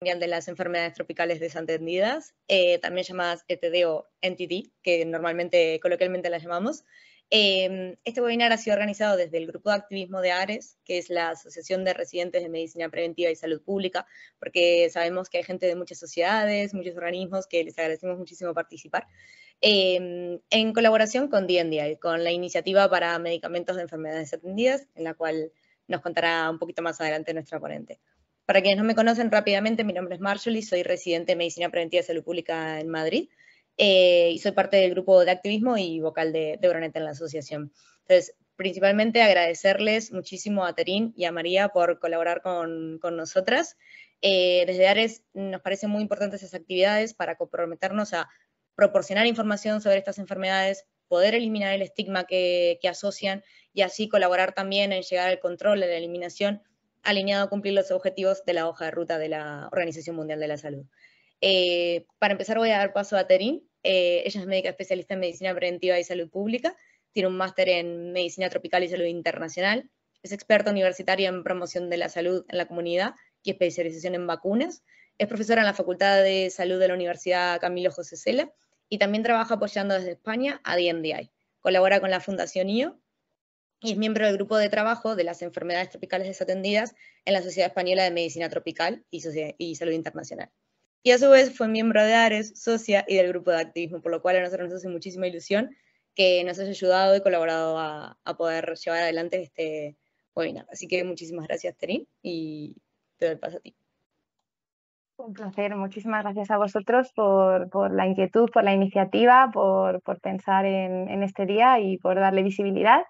de las enfermedades tropicales desatendidas, eh, también llamadas ETD o NTD, que normalmente coloquialmente las llamamos. Em, este webinar ha sido organizado desde el Grupo de Activismo de ARES, que es la Asociación de Residentes de Medicina Preventiva y Salud Pública, porque sabemos que hay gente de muchas sociedades, muchos organismos que les agradecemos muchísimo participar, em, en colaboración con DNDI, con la Iniciativa para Medicamentos de Enfermedades Atendidas, en la cual nos contará un poquito más adelante nuestra ponente. Para quienes no me conocen rápidamente, mi nombre es y soy residente de Medicina Preventiva y Salud Pública en Madrid eh, y soy parte del grupo de activismo y vocal de, de en la asociación. Entonces, principalmente agradecerles muchísimo a Terín y a María por colaborar con, con nosotras. Eh, desde Ares nos parecen muy importantes esas actividades para comprometernos a proporcionar información sobre estas enfermedades, poder eliminar el estigma que, que asocian y así colaborar también en llegar al control, a la eliminación alineado a cumplir los objetivos de la hoja de ruta de la Organización Mundial de la Salud. Eh, para empezar voy a dar paso a Terín. Eh, ella es médica especialista en medicina preventiva y salud pública, tiene un máster en medicina tropical y salud internacional, es experta universitaria en promoción de la salud en la comunidad y especialización en vacunas, es profesora en la Facultad de Salud de la Universidad Camilo José Cela y también trabaja apoyando desde España a DMDI, Colabora con la Fundación IO y es miembro del grupo de trabajo de las enfermedades tropicales desatendidas en la Sociedad Española de Medicina Tropical y, Salud Internacional. Y a su vez fue miembro de ARES, socia y del grupo de activismo, por lo cual a nosotros nos hace muchísima ilusión que nos haya ayudado y colaborado a, poder llevar adelante este webinar. Así que muchísimas gracias, Terín, y te doy el paso a ti. Un placer, muchísimas gracias a vosotros por, por la inquietud, por la iniciativa, por, por pensar en, en, este día y por darle visibilidad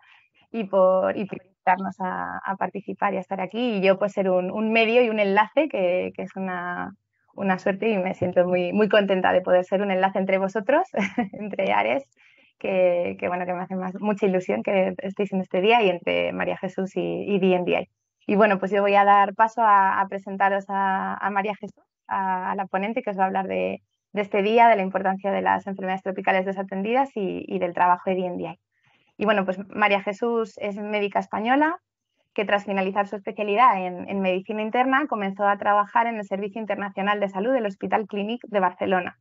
y por, invitarnos a, participar y a estar aquí. Y yo pues ser un, medio y un enlace, que, es una, una, suerte y me siento muy, muy contenta de poder ser un enlace entre vosotros, entre Ares, que, que, bueno, que me hace mucha ilusión que estéis en este día y entre María Jesús y, y DNDI. Y bueno, pues yo voy a dar paso a, presentaros a, María Jesús, a, la ponente que os va a hablar de, este día, de la importancia de las enfermedades tropicales desatendidas y, y del trabajo de DNDI. Y bueno, pues María Jesús es médica española que tras finalizar su especialidad en, medicina interna comenzó a trabajar en el Servicio Internacional de Salud del Hospital Clínic de Barcelona.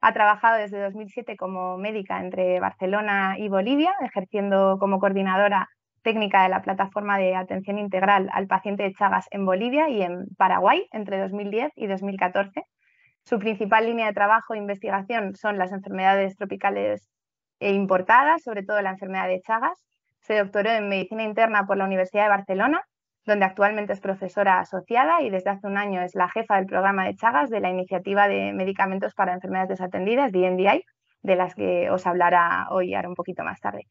Ha trabajado desde 2007 como médica entre Barcelona y Bolivia, ejerciendo como coordinadora técnica de la plataforma de atención integral al paciente de Chagas en Bolivia y en Paraguay entre 2010 y 2014. Su principal línea de trabajo e investigación son las enfermedades tropicales e importada, sobre todo la enfermedad de Chagas. Se doctoró en medicina interna por la Universidad de Barcelona, donde actualmente es profesora asociada y desde hace un año es la jefa del programa de Chagas de la iniciativa de medicamentos para enfermedades desatendidas, DNDI, de las que os hablará hoy, ahora un poquito más tarde.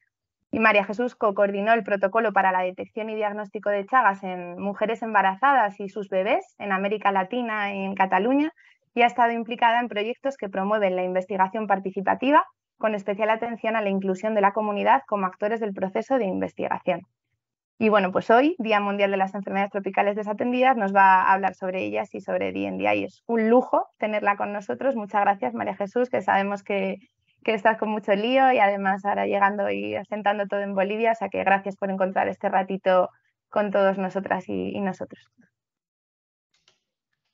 Y María Jesús coordinó el protocolo para la detección y diagnóstico de Chagas en mujeres embarazadas y sus bebés en América Latina y en Cataluña y ha estado implicada en proyectos que promueven la investigación participativa, con especial atención a la inclusión de la comunidad como actores del proceso de investigación. Y bueno, pues hoy, Día Mundial de las Enfermedades Tropicales Desatendidas, nos va a hablar sobre ellas y sobre DNDI. Y es un lujo tenerla con nosotros. Muchas gracias, María Jesús, que sabemos que, estás con mucho lío y además ahora llegando y asentando todo en Bolivia. O sea que gracias por encontrar este ratito con todos nosotras y nosotros.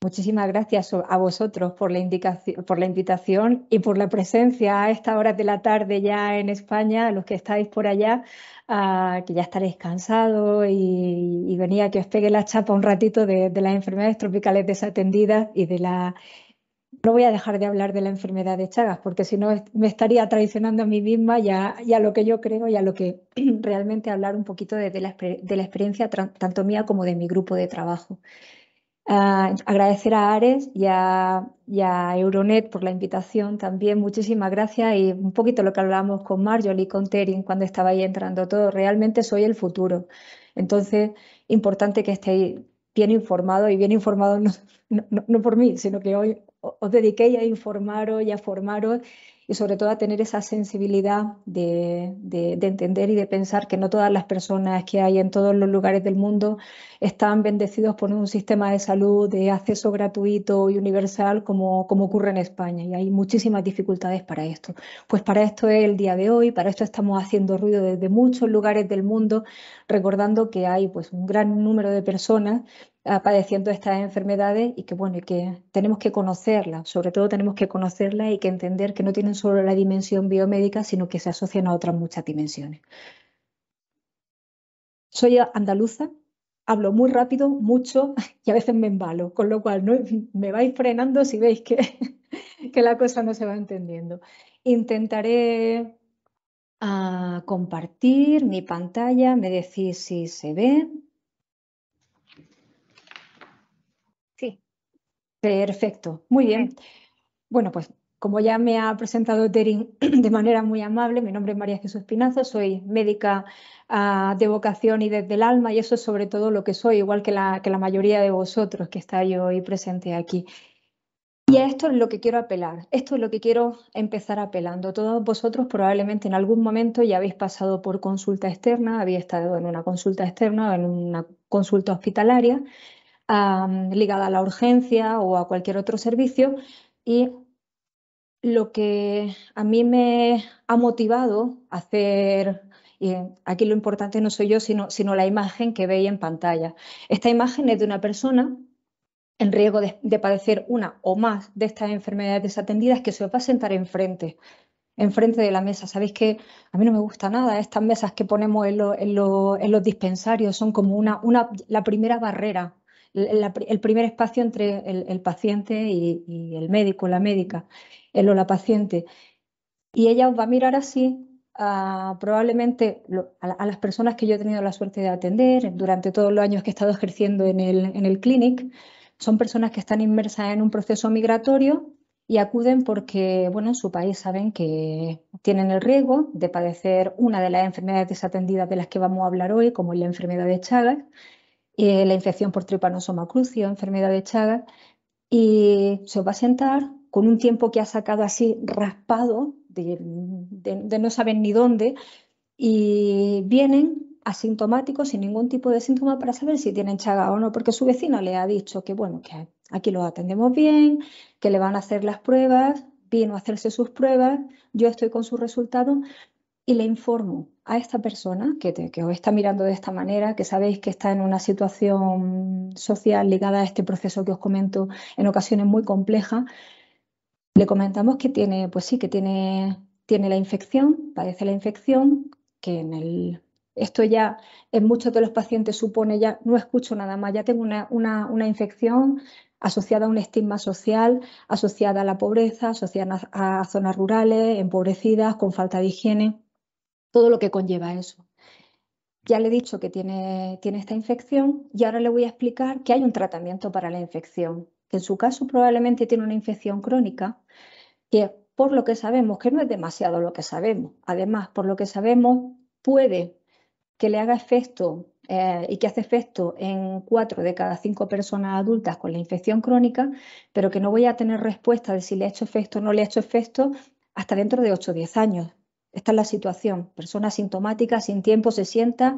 Muchísimas gracias a vosotros por la, indicación, por la invitación y por la presencia a esta hora de la tarde ya en España, a los que estáis por allá, ah, que ya estaréis cansados y, venía que os pegue la chapa un ratito de, las enfermedades tropicales desatendidas y de la no voy a dejar de hablar de la enfermedad de Chagas, porque si no me estaría traicionando a mí misma y a, lo que yo creo y a lo que realmente hablar un poquito de, la, de la, experiencia tanto mía como de mi grupo de trabajo. Ah, agradecer a Ares y a, Euronet por la invitación también. Muchísimas gracias y un poquito lo que hablábamos con Marjorie y con Terin cuando estaba ahí entrando todo. Realmente soy el futuro. Entonces, importante que estéis bien informados y bien informados no, por mí, sino que hoy os dediquéis a informaros y a formaros y sobre todo a tener esa sensibilidad de, de entender y de pensar que no todas las personas que hay en todos los lugares del mundo están bendecidos por un sistema de salud de acceso gratuito y universal como, como ocurre en España y hay muchísimas dificultades para esto. Pues para esto es el día de hoy, para esto estamos haciendo ruido desde muchos lugares del mundo, recordando que hay pues, un gran número de personas ah, padeciendo estas enfermedades y que bueno, que tenemos que conocerlas, sobre todo tenemos que conocerlas y que entender que no tienen solo la dimensión biomédica, sino que se asocian a otras muchas dimensiones. Soy andaluza, hablo muy rápido, mucho y a veces me embalo, con lo cual me vais frenando si veis que, la cosa no se va entendiendo. Intentaré ah, compartir mi pantalla, me decís si se ve. Sí. Perfecto, muy bien. Bueno, pues como ya me ha presentado Terin de manera muy amable, mi nombre es María Jesús Pinazo, soy médica ah, de vocación y desde el alma y eso es sobre todo lo que soy, igual que la, mayoría de vosotros que estáis hoy presentes aquí. Y a esto es lo que quiero apelar, esto es lo que quiero empezar apelando. Todos vosotros probablemente en algún momento ya habéis pasado por consulta externa, habéis estado en una consulta externa o en una consulta hospitalaria ligada a la urgencia o a cualquier otro servicio y lo que a mí me ha motivado a hacer, y aquí lo importante no soy yo, sino, la imagen que veis en pantalla. Esta imagen es de una persona en riesgo de, padecer una o más de estas enfermedades desatendidas que se va a sentar enfrente, enfrente de la mesa. Sabéis que a mí no me gusta nada estas mesas que ponemos en, los dispensarios, son como una, la primera barrera el primer espacio entre el, paciente y, el médico, la médica, él o la paciente. Y ella os va a mirar así, a, probablemente a, las personas que yo he tenido la suerte de atender durante todos los años que he estado ejerciendo en el, en clinic, son personas que están inmersas en un proceso migratorio y acuden porque, bueno, en su país saben que tienen el riesgo de padecer una de las enfermedades desatendidas de las que vamos a hablar hoy, como es la enfermedad de Chagas, eh, la infección por tripanosoma crucio, enfermedad de Chagas, y se va a sentar con un tiempo que ha sacado así raspado, de, no saber ni dónde, y vienen asintomáticos, sin ningún tipo de síntoma, para saber si tienen chaga o no, porque su vecino le ha dicho que, bueno, que aquí lo atendemos bien, que le van a hacer las pruebas, vino a hacerse sus pruebas, yo estoy con sus resultados, y le informo a esta persona que, os está mirando de esta manera, que sabéis que está en una situación social ligada a este proceso que os comento en ocasiones muy compleja, le comentamos que tiene, pues sí, que tiene, tiene la infección, padece la infección, que en el, esto ya en muchos de los pacientes supone ya no escucho nada más, ya tengo una infección, asociada a un estigma social, asociada a la pobreza, asociada a, zonas rurales, empobrecidas, con falta de higiene todo lo que conlleva eso. Ya le he dicho que tiene, tiene esta infección y ahora le voy a explicar que hay un tratamiento para la infección, que en su caso probablemente tiene una infección crónica, que por lo que sabemos, que no es demasiado lo que sabemos, además, por lo que sabemos, puede que le haga efecto eh, y que hace efecto en cuatro de cada cinco personas adultas con la infección crónica, pero que no voy a tener respuesta de si le ha hecho efecto o no le ha hecho efecto hasta dentro de 8 o 10 años. Esta es la situación. Persona sintomática, sin tiempo, se sienta,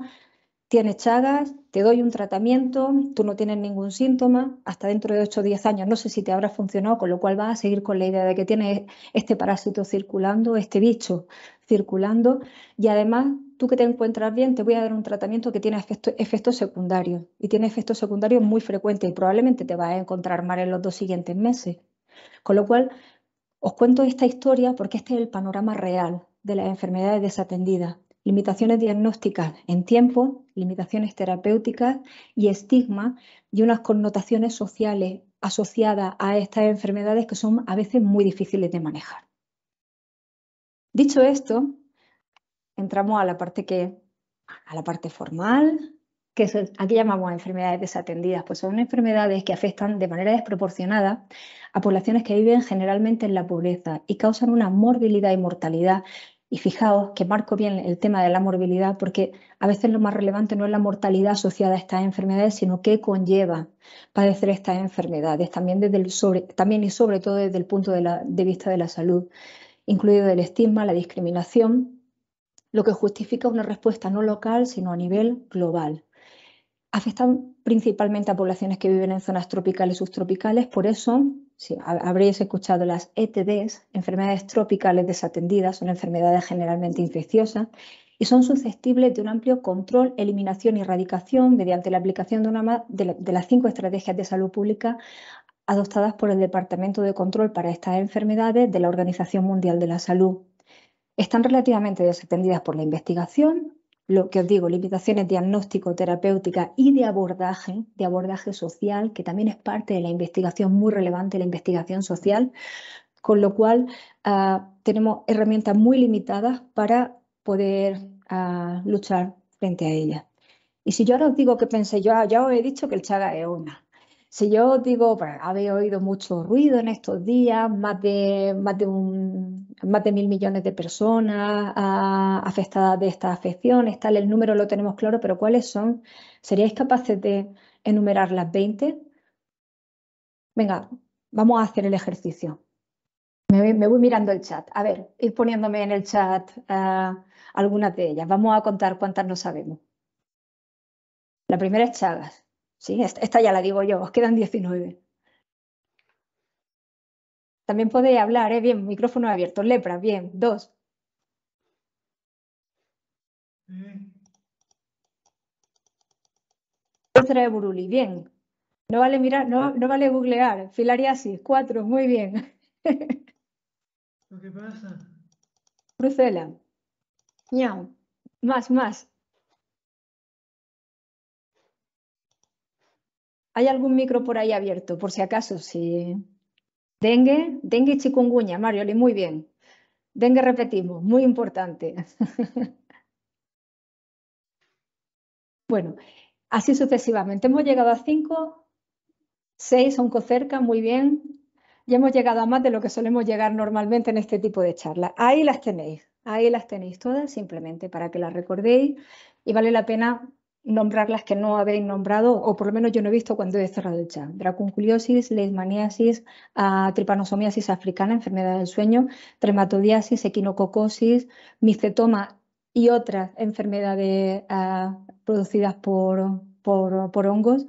tiene chagas, te doy un tratamiento, tú no tienes ningún síntoma, hasta dentro de 8 o 10 años no sé si te habrá funcionado, con lo cual vas a seguir con la idea de que tienes este parásito circulando, este bicho circulando, y además tú que te encuentras bien, te voy a dar un tratamiento que tiene efectos secundarios, y tiene efectos secundarios muy frecuentes, y probablemente te vas a encontrar mal en los dos siguientes meses. Con lo cual, os cuento esta historia porque este es el panorama real, de las enfermedades desatendidas, limitaciones diagnósticas en tiempo, limitaciones terapéuticas y estigma y unas connotaciones sociales asociadas a estas enfermedades que son a veces muy difíciles de manejar. Dicho esto, entramos a la parte que a la parte formal, que son, aquí llamamos enfermedades desatendidas, pues son enfermedades que afectan de manera desproporcionada a poblaciones que viven generalmente en la pobreza y causan una morbilidad y mortalidad. Y fijaos que marco bien el tema de la morbilidad porque a veces lo más relevante no es la mortalidad asociada a estas enfermedades, sino qué conlleva padecer estas enfermedades, también, desde también y sobre todo desde el punto de vista de la salud, incluido el estigma, la discriminación, lo que justifica una respuesta no local, sino a nivel global afectan principalmente a poblaciones que viven en zonas tropicales y subtropicales, por eso si habréis escuchado las ETDs, enfermedades tropicales desatendidas, son enfermedades generalmente infecciosas y son susceptibles de un amplio control, eliminación y erradicación mediante la aplicación de, una, de las cinco estrategias de salud pública adoptadas por el Departamento de Control para estas enfermedades de la Organización Mundial de la Salud. Están relativamente desatendidas por la investigación, lo que os digo, limitaciones diagnóstico, terapéuticas y de abordaje, de abordaje social, que también es parte de la investigación muy relevante, la investigación social, con lo cual ah, tenemos herramientas muy limitadas para poder ah, luchar frente a ella Y si yo ahora os digo que pensé, yo ah, ya os he dicho que el Chaga es una, si yo digo, habéis oído mucho ruido en estos días, más de, más de, más de mil millones de personas ah, afectadas de estas afecciones, tal, el número lo tenemos claro, pero ¿cuáles son? ¿Seríais capaces de enumerar las 20? Venga, vamos a hacer el ejercicio. Me, voy mirando el chat. A ver, ir poniéndome en el chat ah, algunas de ellas. Vamos a contar cuántas no sabemos. La primera es Chagas. Sí, esta, ya la digo yo, os quedan 19. También podéis hablar, ¿eh? Bien, micrófono abierto. Lepra, bien, dos. Mm. Otra de Buruli, bien. No vale mirar, no, vale googlear. Filariasis, cuatro, muy bien. ¿Qué pasa? Bruselas. Más, más. ¿Hay algún micro por ahí abierto, por si acaso? Si... Dengue, dengue y chikungunya, Marioli, muy bien. Dengue repetimos, muy importante. bueno, así sucesivamente. Hemos llegado a cinco, seis, son cerca, muy bien. Ya hemos llegado a más de lo que solemos llegar normalmente en este tipo de charlas. Ahí las tenéis, ahí las tenéis todas, simplemente para que las recordéis. Y vale la pena nombrar las que no habéis nombrado, o por lo menos yo no he visto cuando he cerrado el chat. Dracunculiosis, leishmaniasis, ah, tripanosomiasis africana, enfermedad del sueño, trematodiasis, equinococosis, micetoma y otras enfermedades ah, producidas por, por, hongos,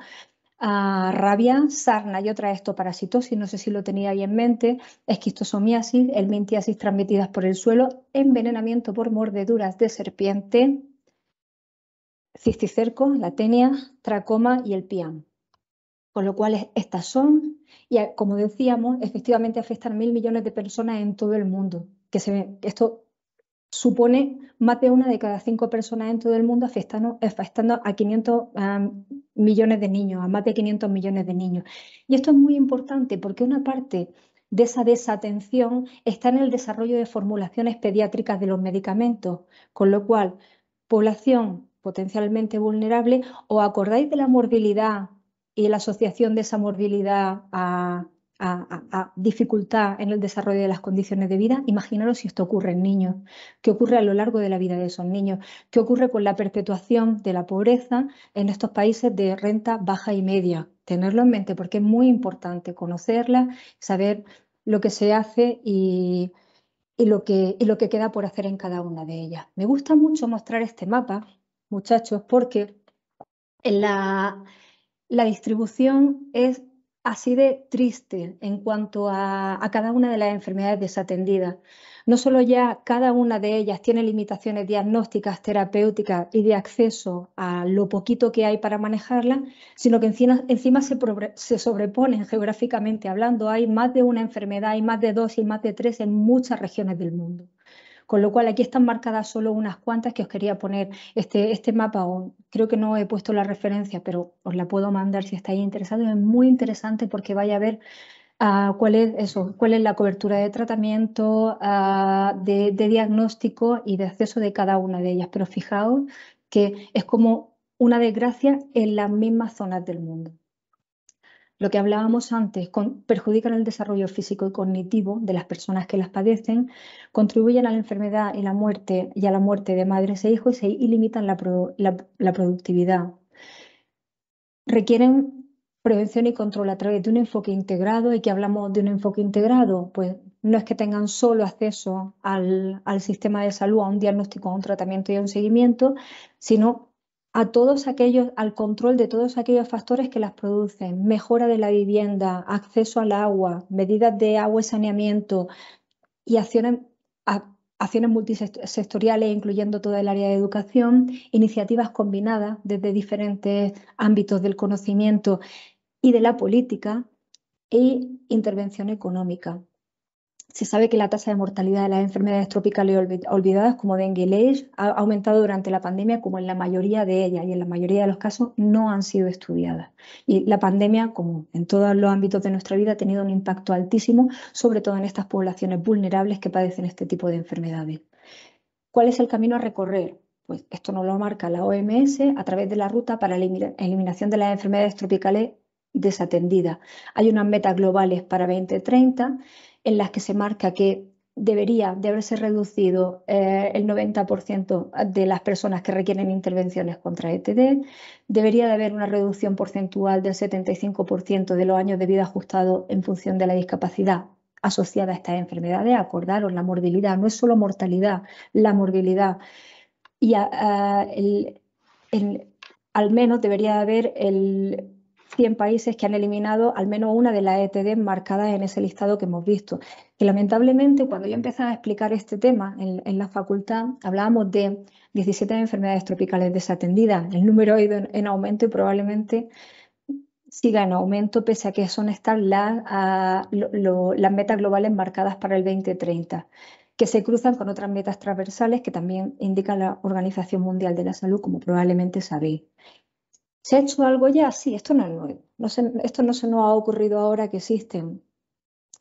ah, rabia, sarna y otra estoparasitosis, no sé si lo tenía ahí en mente, esquistosomiasis, elmintiasis transmitidas por el suelo, envenenamiento por mordeduras de serpiente, cisticercos, la tenia, tracoma y el PIAM. Con lo cual, estas son, y como decíamos, efectivamente afectan a mil millones de personas en todo el mundo. Que esto supone más de una de cada cinco personas en todo el mundo afectando, a 500 millones de niños, a más de 500 millones de niños. Y esto es muy importante porque una parte de esa desatención está en el desarrollo de formulaciones pediátricas de los medicamentos, con lo cual población potencialmente vulnerable, o acordáis de la morbilidad y la asociación de esa morbilidad a, dificultad en el desarrollo de las condiciones de vida, imaginaros si esto ocurre en niños, qué ocurre a lo largo de la vida de esos niños, qué ocurre con la perpetuación de la pobreza en estos países de renta baja y media. Tenerlo en mente porque es muy importante conocerla, saber lo que se hace y, lo, que, y lo que queda por hacer en cada una de ellas. Me gusta mucho mostrar este mapa muchachos, porque la, distribución es así de triste en cuanto a, cada una de las enfermedades desatendidas. No solo ya cada una de ellas tiene limitaciones diagnósticas, terapéuticas y de acceso a lo poquito que hay para manejarla, sino que encima, se, se, sobreponen geográficamente hablando. Hay más de una enfermedad, hay más de dos y más de tres en muchas regiones del mundo. Con lo cual aquí están marcadas solo unas cuantas que os quería poner. Este, este mapa, creo que no he puesto la referencia, pero os la puedo mandar si estáis interesados. Es muy interesante porque vaya a ver ah, cuál es eso, cuál es la cobertura de tratamiento, ah, de, de, diagnóstico y de acceso de cada una de ellas. Pero fijaos que es como una desgracia en las mismas zonas del mundo lo que hablábamos antes, perjudican el desarrollo físico y cognitivo de las personas que las padecen, contribuyen a la enfermedad y la muerte y a la muerte de madres e hijos y, limitan la, la, productividad. Requieren prevención y control a través de un enfoque integrado. ¿Y que hablamos de un enfoque integrado? Pues no es que tengan solo acceso al, al sistema de salud, a un diagnóstico, a un tratamiento y a un seguimiento, sino a todos aquellos, al control de todos aquellos factores que las producen, mejora de la vivienda, acceso al agua, medidas de agua y saneamiento y acciones, acciones multisectoriales, incluyendo toda el área de educación, iniciativas combinadas desde diferentes ámbitos del conocimiento y de la política e intervención económica se sabe que la tasa de mortalidad de las enfermedades tropicales olvidadas, como dengue y ha aumentado durante la pandemia, como en la mayoría de ellas, y en la mayoría de los casos no han sido estudiadas. Y la pandemia, como en todos los ámbitos de nuestra vida, ha tenido un impacto altísimo, sobre todo en estas poblaciones vulnerables que padecen este tipo de enfermedades. ¿Cuál es el camino a recorrer? Pues esto nos lo marca la OMS a través de la ruta para la eliminación de las enfermedades tropicales desatendidas. Hay unas metas globales para 2030 en las que se marca que debería de haberse reducido eh, el 90% de las personas que requieren intervenciones contra ETD, debería de haber una reducción porcentual del 75% de los años de vida ajustado en función de la discapacidad asociada a estas enfermedades. Acordaros, la morbilidad no es solo mortalidad, la morbilidad. Y ah, ah, al menos debería haber el 100 países que han eliminado al menos una de las ETD marcadas en ese listado que hemos visto. Que lamentablemente, cuando yo empecé a explicar este tema en, la facultad, hablábamos de 17 enfermedades tropicales desatendidas. El número ha ido en, aumento y probablemente siga en aumento, pese a que son estas las ah, metas globales marcadas para el 2030 que se cruzan con otras metas transversales que también indica la Organización Mundial de la Salud, como probablemente sabéis. ¿Se ha hecho algo ya? Sí, esto no es se, esto no se nos ha ocurrido ahora que existen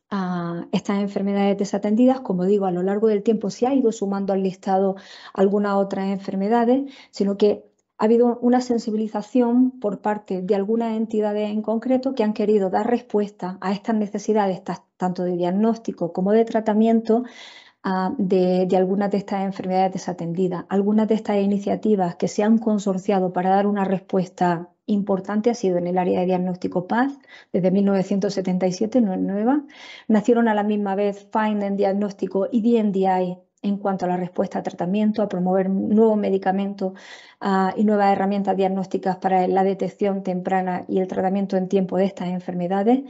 ah, estas enfermedades desatendidas. Como digo, a lo largo del tiempo se ha ido sumando al listado algunas otras enfermedades, sino que ha habido una sensibilización por parte de algunas entidades en concreto que han querido dar respuesta a estas necesidades, tanto de diagnóstico como de tratamiento, Ah, de, algunas de estas enfermedades desatendidas. Algunas de estas iniciativas que se han consorciado para dar una respuesta importante ha sido en el área de diagnóstico PAZ, desde 1977, no es nueva. Nacieron a la misma vez Find en diagnóstico y DNDI en cuanto a la respuesta a tratamiento, a promover nuevos medicamentos ah, y nuevas herramientas diagnósticas para la detección temprana y el tratamiento en tiempo de estas enfermedades.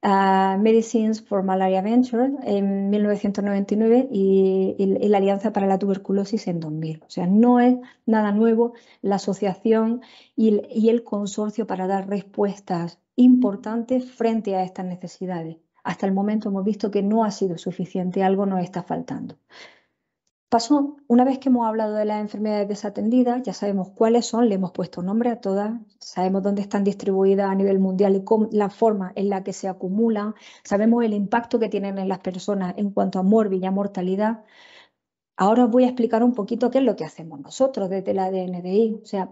Medicines for Malaria Venture en 1999 y, la Alianza para la Tuberculosis en 2000. O sea, no es nada nuevo la asociación y, y el consorcio para dar respuestas importantes frente a estas necesidades. Hasta el momento hemos visto que no ha sido suficiente, algo nos está faltando. Pasó, una vez que hemos hablado de las enfermedades desatendidas, ya sabemos cuáles son, le hemos puesto nombre a todas, sabemos dónde están distribuidas a nivel mundial y la forma en la que se acumulan, sabemos el impacto que tienen en las personas en cuanto a morbi y a mortalidad. Ahora os voy a explicar un poquito qué es lo que hacemos nosotros desde la DNDI, o sea,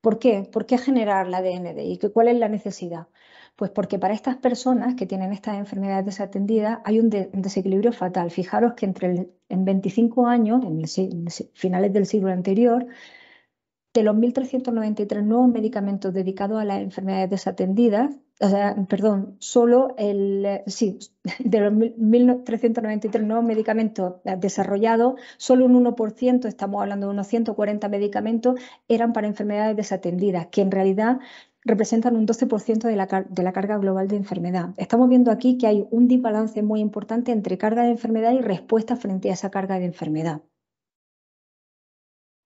¿por qué? ¿Por qué generar la DNDI? ¿Cuál es la necesidad? Pues porque para estas personas que tienen estas enfermedades desatendidas hay un, desequilibrio fatal. Fijaros que entre en 25 años, en, finales del siglo anterior, de los 1.393 nuevos medicamentos dedicados a las enfermedades desatendidas, o sea, perdón, solo el, sí, de los 1.393 nuevos medicamentos desarrollados, solo un 1%, estamos hablando de unos 140 medicamentos, eran para enfermedades desatendidas, que en realidad representan un 12% de la, carga global de enfermedad. Estamos viendo aquí que hay un disbalance muy importante entre carga de enfermedad y respuesta frente a esa carga de enfermedad.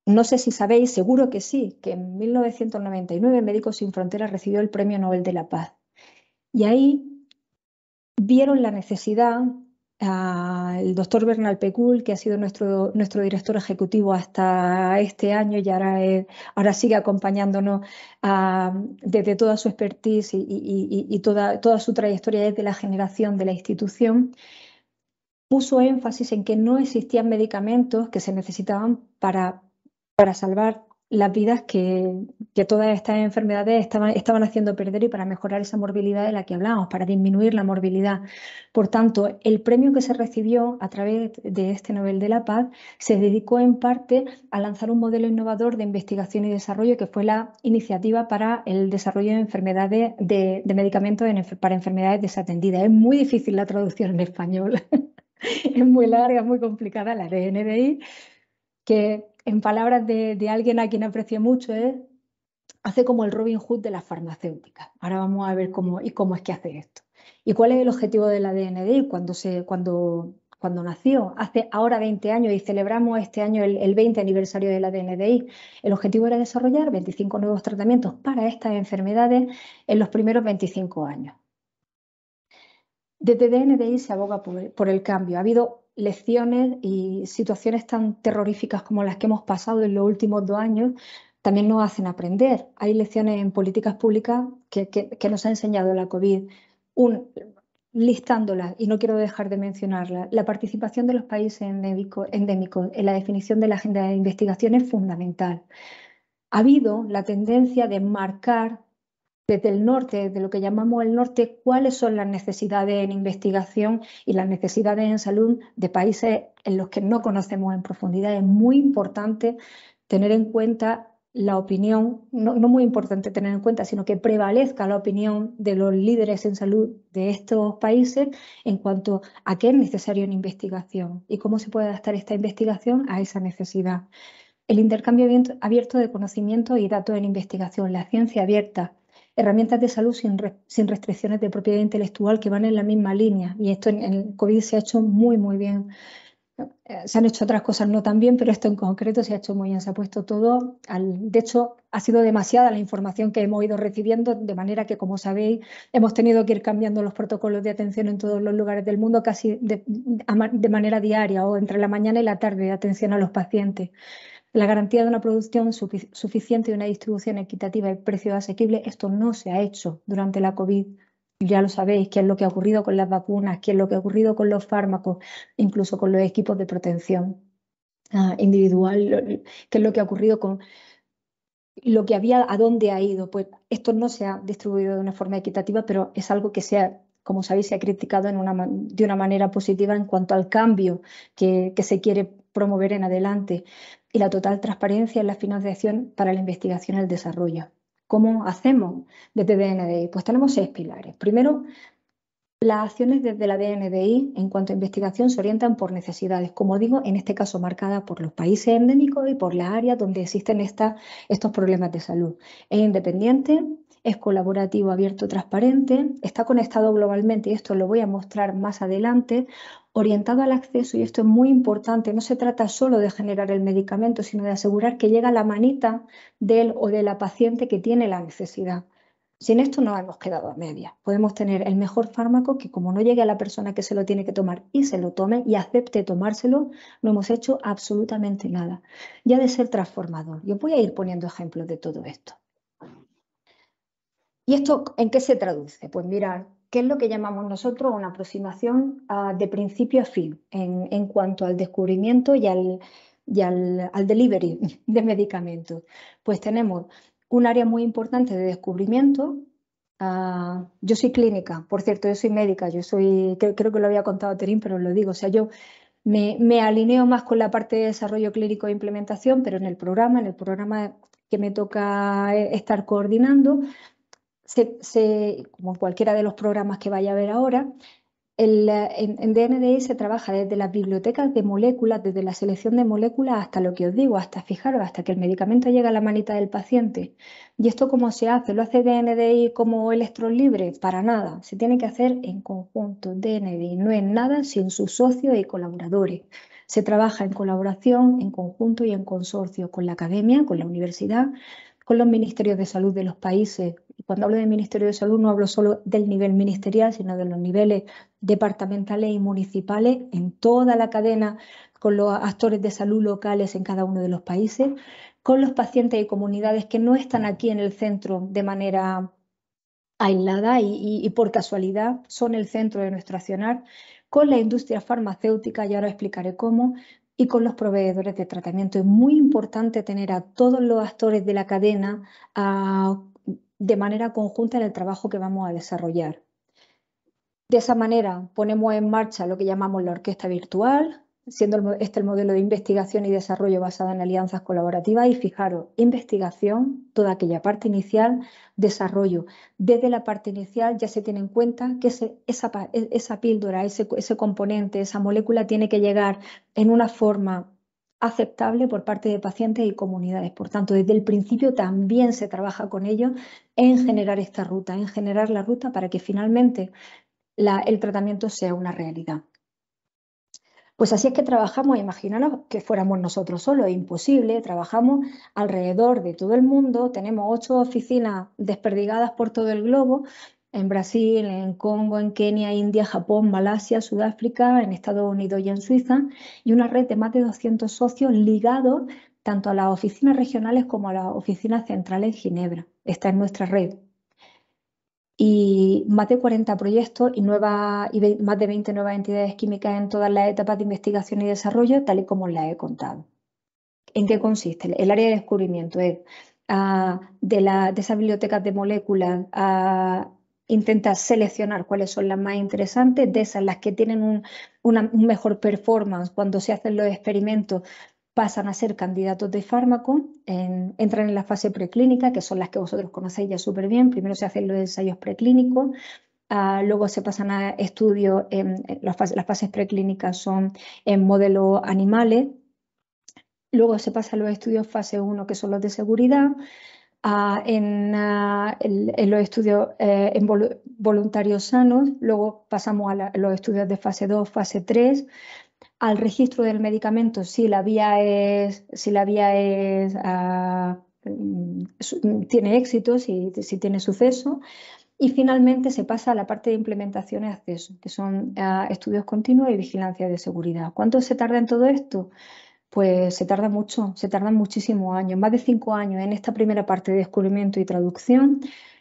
No sé si sabéis, seguro que sí, que en 1999 Médicos Sin Fronteras recibió el Premio Nobel de la Paz. Y ahí vieron la necesidad el doctor Bernal Pecul, que ha sido nuestro, nuestro director ejecutivo hasta este año y ahora, ahora sigue acompañándonos ah, desde toda su expertise y, toda, toda su trayectoria desde la generación de la institución, puso énfasis en que no existían medicamentos que se necesitaban para, para salvar las vidas que, todas estas enfermedades estaban, estaban, haciendo perder y para mejorar esa morbilidad de la que hablábamos, para disminuir la morbilidad. Por tanto, el premio que se recibió a través de este Nobel de la Paz se dedicó en parte a lanzar un modelo innovador de investigación y desarrollo que fue la iniciativa para el desarrollo de enfermedades de, medicamentos para enfermedades desatendidas. Es muy difícil la traducción en español. es muy larga, muy complicada la DNDI, que en palabras de, alguien a quien aprecio mucho, es ¿eh? hace como el Robin Hood de las farmacéuticas. Ahora vamos a ver cómo, y cómo es que hace esto. ¿Y cuál es el objetivo de la DNDI cuando, se, nació? Hace ahora 20 años y celebramos este año el, 20 aniversario de la DNDI. El objetivo era desarrollar 25 nuevos tratamientos para estas enfermedades en los primeros 25 años. Desde DNDI se aboga por, por el cambio. Ha habido lecciones y situaciones tan terroríficas como las que hemos pasado en los últimos dos años también nos hacen aprender. Hay lecciones en políticas públicas que, nos ha enseñado la COVID, listándolas, y no quiero dejar de mencionarlas, la participación de los países endémicos, endémicos en la definición de la agenda de investigación es fundamental. Ha habido la tendencia de marcar desde el norte, de lo que llamamos el norte, cuáles son las necesidades en investigación y las necesidades en salud de países en los que no conocemos en profundidad. Es muy importante tener en cuenta la opinión, no, muy importante tener en cuenta, sino que prevalezca la opinión de los líderes en salud de estos países en cuanto a qué es necesario en investigación y cómo se puede adaptar esta investigación a esa necesidad. El intercambio abierto de conocimientos y datos en investigación, la ciencia abierta, herramientas de salud sin, restricciones de propiedad intelectual que van en la misma línea. Y esto en, el COVID se ha hecho muy, muy bien. Eh, se han hecho otras cosas no tan bien, pero esto en concreto se ha hecho muy bien. Se ha puesto todo, de hecho, ha sido demasiada la información que hemos ido recibiendo, de manera que, como sabéis, hemos tenido que ir cambiando los protocolos de atención en todos los lugares del mundo casi de manera diaria o entre la mañana y la tarde de atención a los pacientes la garantía de una producción suficiente y una distribución equitativa y precio asequible, esto no se ha hecho durante la COVID. Ya lo sabéis, qué es lo que ha ocurrido con las vacunas, qué es lo que ha ocurrido con los fármacos, incluso con los equipos de protección ah, individual, qué es lo que ha ocurrido con lo que había, a dónde ha ido. Pues esto no se ha distribuido de una forma equitativa, pero es algo que se ha como sabéis, se ha criticado de una manera positiva en cuanto al cambio que, se quiere promover en adelante y la total transparencia en la financiación para la investigación y el desarrollo. ¿Cómo hacemos desde DNDI? Pues tenemos seis pilares. Primero, las acciones desde la DNDI en cuanto a investigación se orientan por necesidades, como digo, en este caso marcada por los países endémicos y por las áreas donde existen estos problemas de salud. Es independiente, es colaborativo, abierto, transparente, está conectado globalmente, y esto lo voy a mostrar más adelante, orientado al acceso, y esto es muy importante, no se trata solo de generar el medicamento, sino de asegurar que llega a la manita del o de la paciente que tiene la necesidad. Sin esto no hemos quedado a media, Podemos tener el mejor fármaco que como no llegue a la persona que se lo tiene que tomar y se lo tome y acepte tomárselo, no hemos hecho absolutamente nada. Ya de ser transformador. Yo voy a ir poniendo ejemplos de todo esto. ¿Y esto en qué se traduce? Pues mirar, ¿qué es lo que llamamos nosotros una aproximación ah, de principio a fin en, cuanto al descubrimiento y, al, al, delivery de medicamentos? Pues tenemos un área muy importante de descubrimiento. Ah, yo soy clínica, por cierto, yo soy médica, yo soy, creo, que lo había contado Terín, pero lo digo, o sea, yo me, me, alineo más con la parte de desarrollo clínico e implementación, pero en el programa, en el programa que me toca eh, estar coordinando, se, como cualquiera de los programas que vaya a ver ahora, el, en, DNDI e se trabaja desde las bibliotecas de moléculas, desde la selección de moléculas hasta lo que os digo, hasta fijaros, hasta que el medicamento llega a la manita del paciente. ¿Y esto cómo se hace? ¿Lo hace DNDI e como electrón libre? Para nada. Se tiene que hacer en conjunto. DNDI e no es nada sin sus socios y colaboradores. Se trabaja en colaboración, en conjunto y en consorcio con la academia, con la universidad, con los ministerios de salud de los países cuando hablo del Ministerio de Salud no hablo solo del nivel ministerial, sino de los niveles departamentales y municipales en toda la cadena con los actores de salud locales en cada uno de los países, con los pacientes y comunidades que no están aquí en el centro de manera aislada y, por casualidad son el centro de nuestro accionar, con la industria farmacéutica, y ahora explicaré cómo, y con los proveedores de tratamiento. Es muy importante tener a todos los actores de la cadena de manera conjunta en el trabajo que vamos a desarrollar. De esa manera ponemos en marcha lo que llamamos la orquesta virtual, siendo este el modelo de investigación y desarrollo basado en alianzas colaborativas y fijaros, investigación, toda aquella parte inicial, desarrollo. Desde la parte inicial ya se tiene en cuenta que e-, esa, píldora, ese componente, esa molécula tiene que llegar en una forma aceptable por parte de pacientes y comunidades. Por tanto, desde el principio también se trabaja con ellos en generar esta ruta, en generar la ruta para que finalmente el tratamiento sea una realidad. Pues así es que trabajamos, imaginaros que fuéramos nosotros solos, es imposible, trabajamos alrededor de todo el mundo, tenemos ocho oficinas desperdigadas por todo el globo en Brasil, en Congo, en Kenia, India, Japón, Malasia, Sudáfrica, en Estados Unidos y en Suiza, y una red de más de 200 socios ligados tanto a las oficinas regionales como a las oficinas centrales en Ginebra. Esta es nuestra red. Y más de 40 proyectos y, y más de 20 nuevas entidades químicas en todas las etapas de investigación y desarrollo, tal y como os las he contado. ¿En qué consiste? El área de descubrimiento es ah, de, de, esas bibliotecas de moléculas, a ah, intenta seleccionar cuáles son las más interesantes, de esas las que tienen un, mejor performance cuando se hacen los experimentos pasan a ser candidatos de fármaco, entran en la fase preclínica, que son las que vosotros conocéis ya súper bien. Primero se hacen los ensayos preclínicos, ah, luego se pasan a estudios, las, fases, las, fases, preclínicas son en modelos animales, luego se pasan a los estudios fase 1, que son los de seguridad, Ah, ah, en, los estudios eh, en voluntarios sanos, luego pasamos a, los estudios de fase 2, fase 3, al registro del medicamento si la vía es, si la vía es, ah, mm, mm, tiene éxito, si, si tiene suceso, y finalmente se pasa a la parte de implementación y acceso, que son estudios continuos y vigilancia de seguridad. ¿Cuánto se tarda en todo esto? pues se tarda mucho, se tardan muchísimos años, más de cinco años en esta primera parte de descubrimiento y traducción,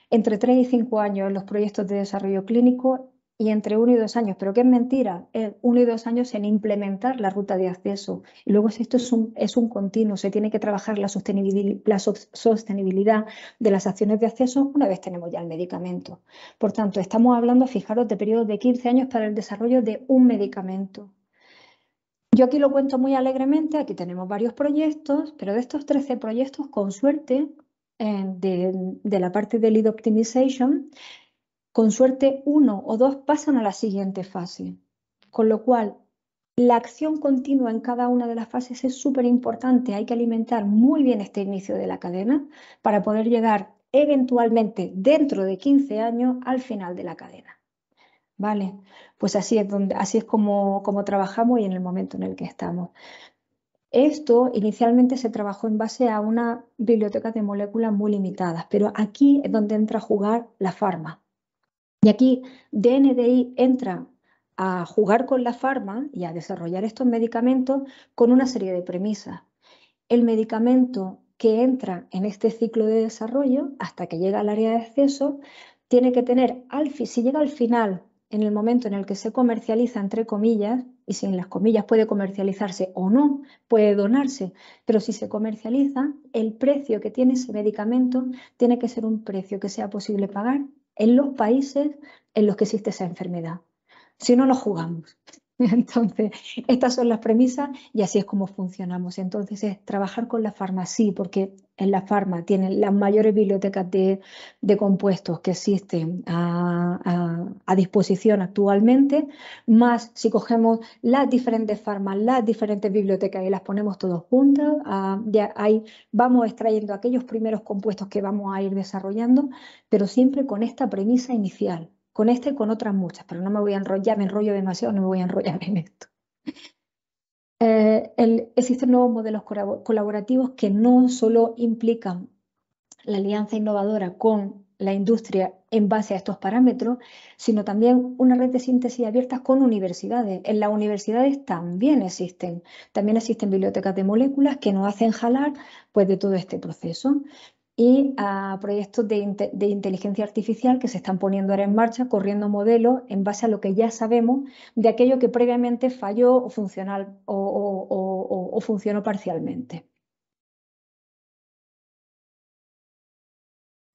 entre tres y cinco años en los proyectos de desarrollo clínico y entre uno y dos años, pero que es mentira, eh, uno y dos años en implementar la ruta de acceso. Y luego esto es un, es un continuo, se tiene que trabajar la, sostenibilidad de las acciones de acceso una vez tenemos ya el medicamento. Por tanto, estamos hablando, fijaros, de periodos de 15 años para el desarrollo de un medicamento. Yo aquí lo cuento muy alegremente, aquí tenemos varios proyectos, pero de estos 13 proyectos, con suerte, eh, de, de, la parte de lead optimization, con suerte uno o dos pasan a la siguiente fase. Con lo cual, la acción continua en cada una de las fases es súper importante. Hay que alimentar muy bien este inicio de la cadena para poder llegar eventualmente dentro de 15 años al final de la cadena. Vale, pues así es, donde, así es como, trabajamos y en el momento en el que estamos. Esto inicialmente se trabajó en base a una biblioteca de moléculas muy limitadas, pero aquí es donde entra a jugar la farma. Y aquí DNDI entra a jugar con la farma y a desarrollar estos medicamentos con una serie de premisas. El medicamento que entra en este ciclo de desarrollo hasta que llega al área de acceso tiene que tener, si llega al final en el momento en el que se comercializa, entre comillas, y si en las comillas puede comercializarse o no, puede donarse, pero si se comercializa, el precio que tiene ese medicamento tiene que ser un precio que sea posible pagar en los países en los que existe esa enfermedad. Si no, lo jugamos. Entonces, estas son las premisas y así es como funcionamos. Entonces, es trabajar con la farmacia porque en la farma tienen las mayores bibliotecas de, compuestos que existen a, disposición actualmente, más si cogemos las diferentes farmas, las diferentes bibliotecas y las ponemos todos juntas, ah, ya ahí vamos extrayendo aquellos primeros compuestos que vamos a ir desarrollando, pero siempre con esta premisa inicial, con esta y con otras muchas, pero no me voy a enrollar, me enrollo demasiado, no me voy a enrollar en esto. Eh, existen nuevos modelos colaborativos que no solo implican la alianza innovadora con la industria en base a estos parámetros, sino también una red de síntesis abierta con universidades. En las universidades también existen, también existen bibliotecas de moléculas que nos hacen jalar pues, de todo este proceso y a proyectos de, inteligencia artificial que se están poniendo ahora en marcha, corriendo modelos en base a lo que ya sabemos de aquello que previamente falló o, o, funcionó parcialmente.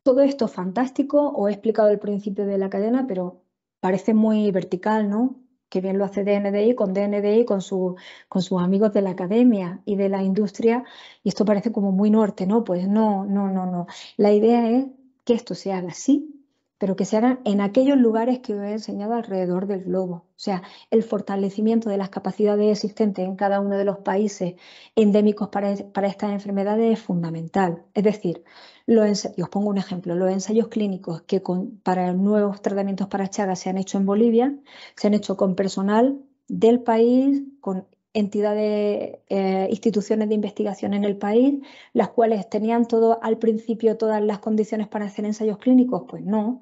Todo esto es fantástico, os he explicado el principio de la cadena, pero parece muy vertical, ¿no? que bien lo hace DNDI con DNDI, con, su, con sus amigos de la academia y de la industria, y esto parece como muy norte, ¿no? Pues no, no, no, no. La idea es que esto se haga así pero que se hagan en aquellos lugares que os he enseñado alrededor del globo. O sea, el fortalecimiento de las capacidades existentes en cada uno de los países endémicos para, estas enfermedades es fundamental. Es decir, os pongo un ejemplo, los ensayos clínicos que para nuevos tratamientos para Chagas se han hecho en Bolivia, se han hecho con personal del país, con entidades, eh, instituciones de investigación en el país, las cuales tenían todo al principio todas las condiciones para hacer ensayos clínicos, pues no,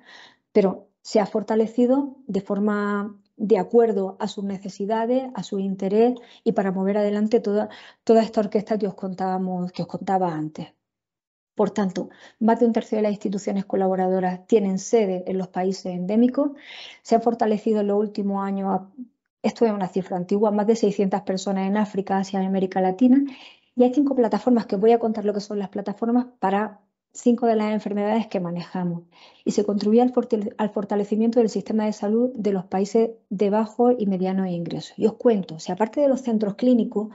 pero se ha fortalecido de forma de acuerdo a sus necesidades, a su interés y para mover adelante toda, toda esta orquesta que os, contábamos, que os contaba antes. Por tanto, más de un tercio de las instituciones colaboradoras tienen sede en los países endémicos. Se ha fortalecido en los últimos años esto es una cifra antigua, más de 600 personas en África, Asia y América Latina. Y hay cinco plataformas que voy a contar lo que son las plataformas para cinco de las enfermedades que manejamos. Y se contribuye al, fortalecimiento del sistema de salud de los países de bajo y mediano ingreso. Y os cuento, si aparte de los centros clínicos,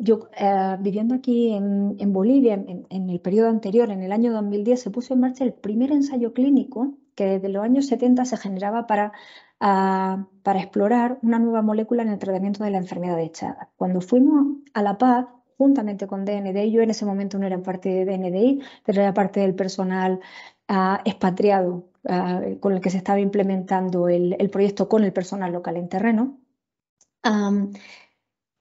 yo eh, viviendo aquí en, Bolivia, en, en el periodo anterior, en el año 2010, se puso en marcha el primer ensayo clínico que desde los años 70 se generaba para, ah, para explorar una nueva molécula en el tratamiento de la enfermedad de Chagas. Cuando fuimos a La Paz, juntamente con DNDI, yo en ese momento no era parte de DNDI, pero era parte del personal ah, expatriado ah, con el que se estaba implementando el, proyecto con el personal local en terreno.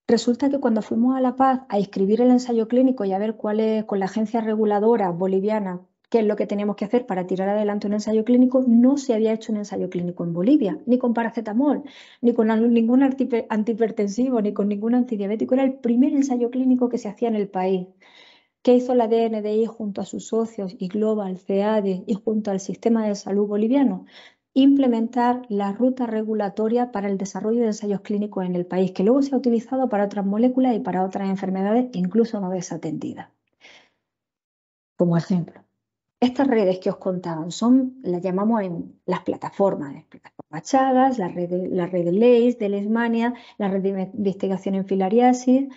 resulta que cuando fuimos a La Paz a inscribir el ensayo clínico y a ver cuál es, con la agencia reguladora boliviana, que es lo que teníamos que hacer para tirar adelante un ensayo clínico, no se había hecho un ensayo clínico en Bolivia, ni con paracetamol, ni con ningún antihipertensivo, ni con ningún antidiabético. Era el primer ensayo clínico que se hacía en el país. ¿Qué hizo la DNDI junto a sus socios y Global, CEADE y junto al sistema de salud boliviano? implementar la ruta regulatoria para el desarrollo de ensayos clínicos en el país, que luego se ha utilizado para otras moléculas y para otras enfermedades, incluso no desatendidas. Como ejemplo. Estas redes que os contaban son, las llamamos las plataformas, las plataformas la red, de, la red de Leis, de Lesmania, la red de investigación en filariasis,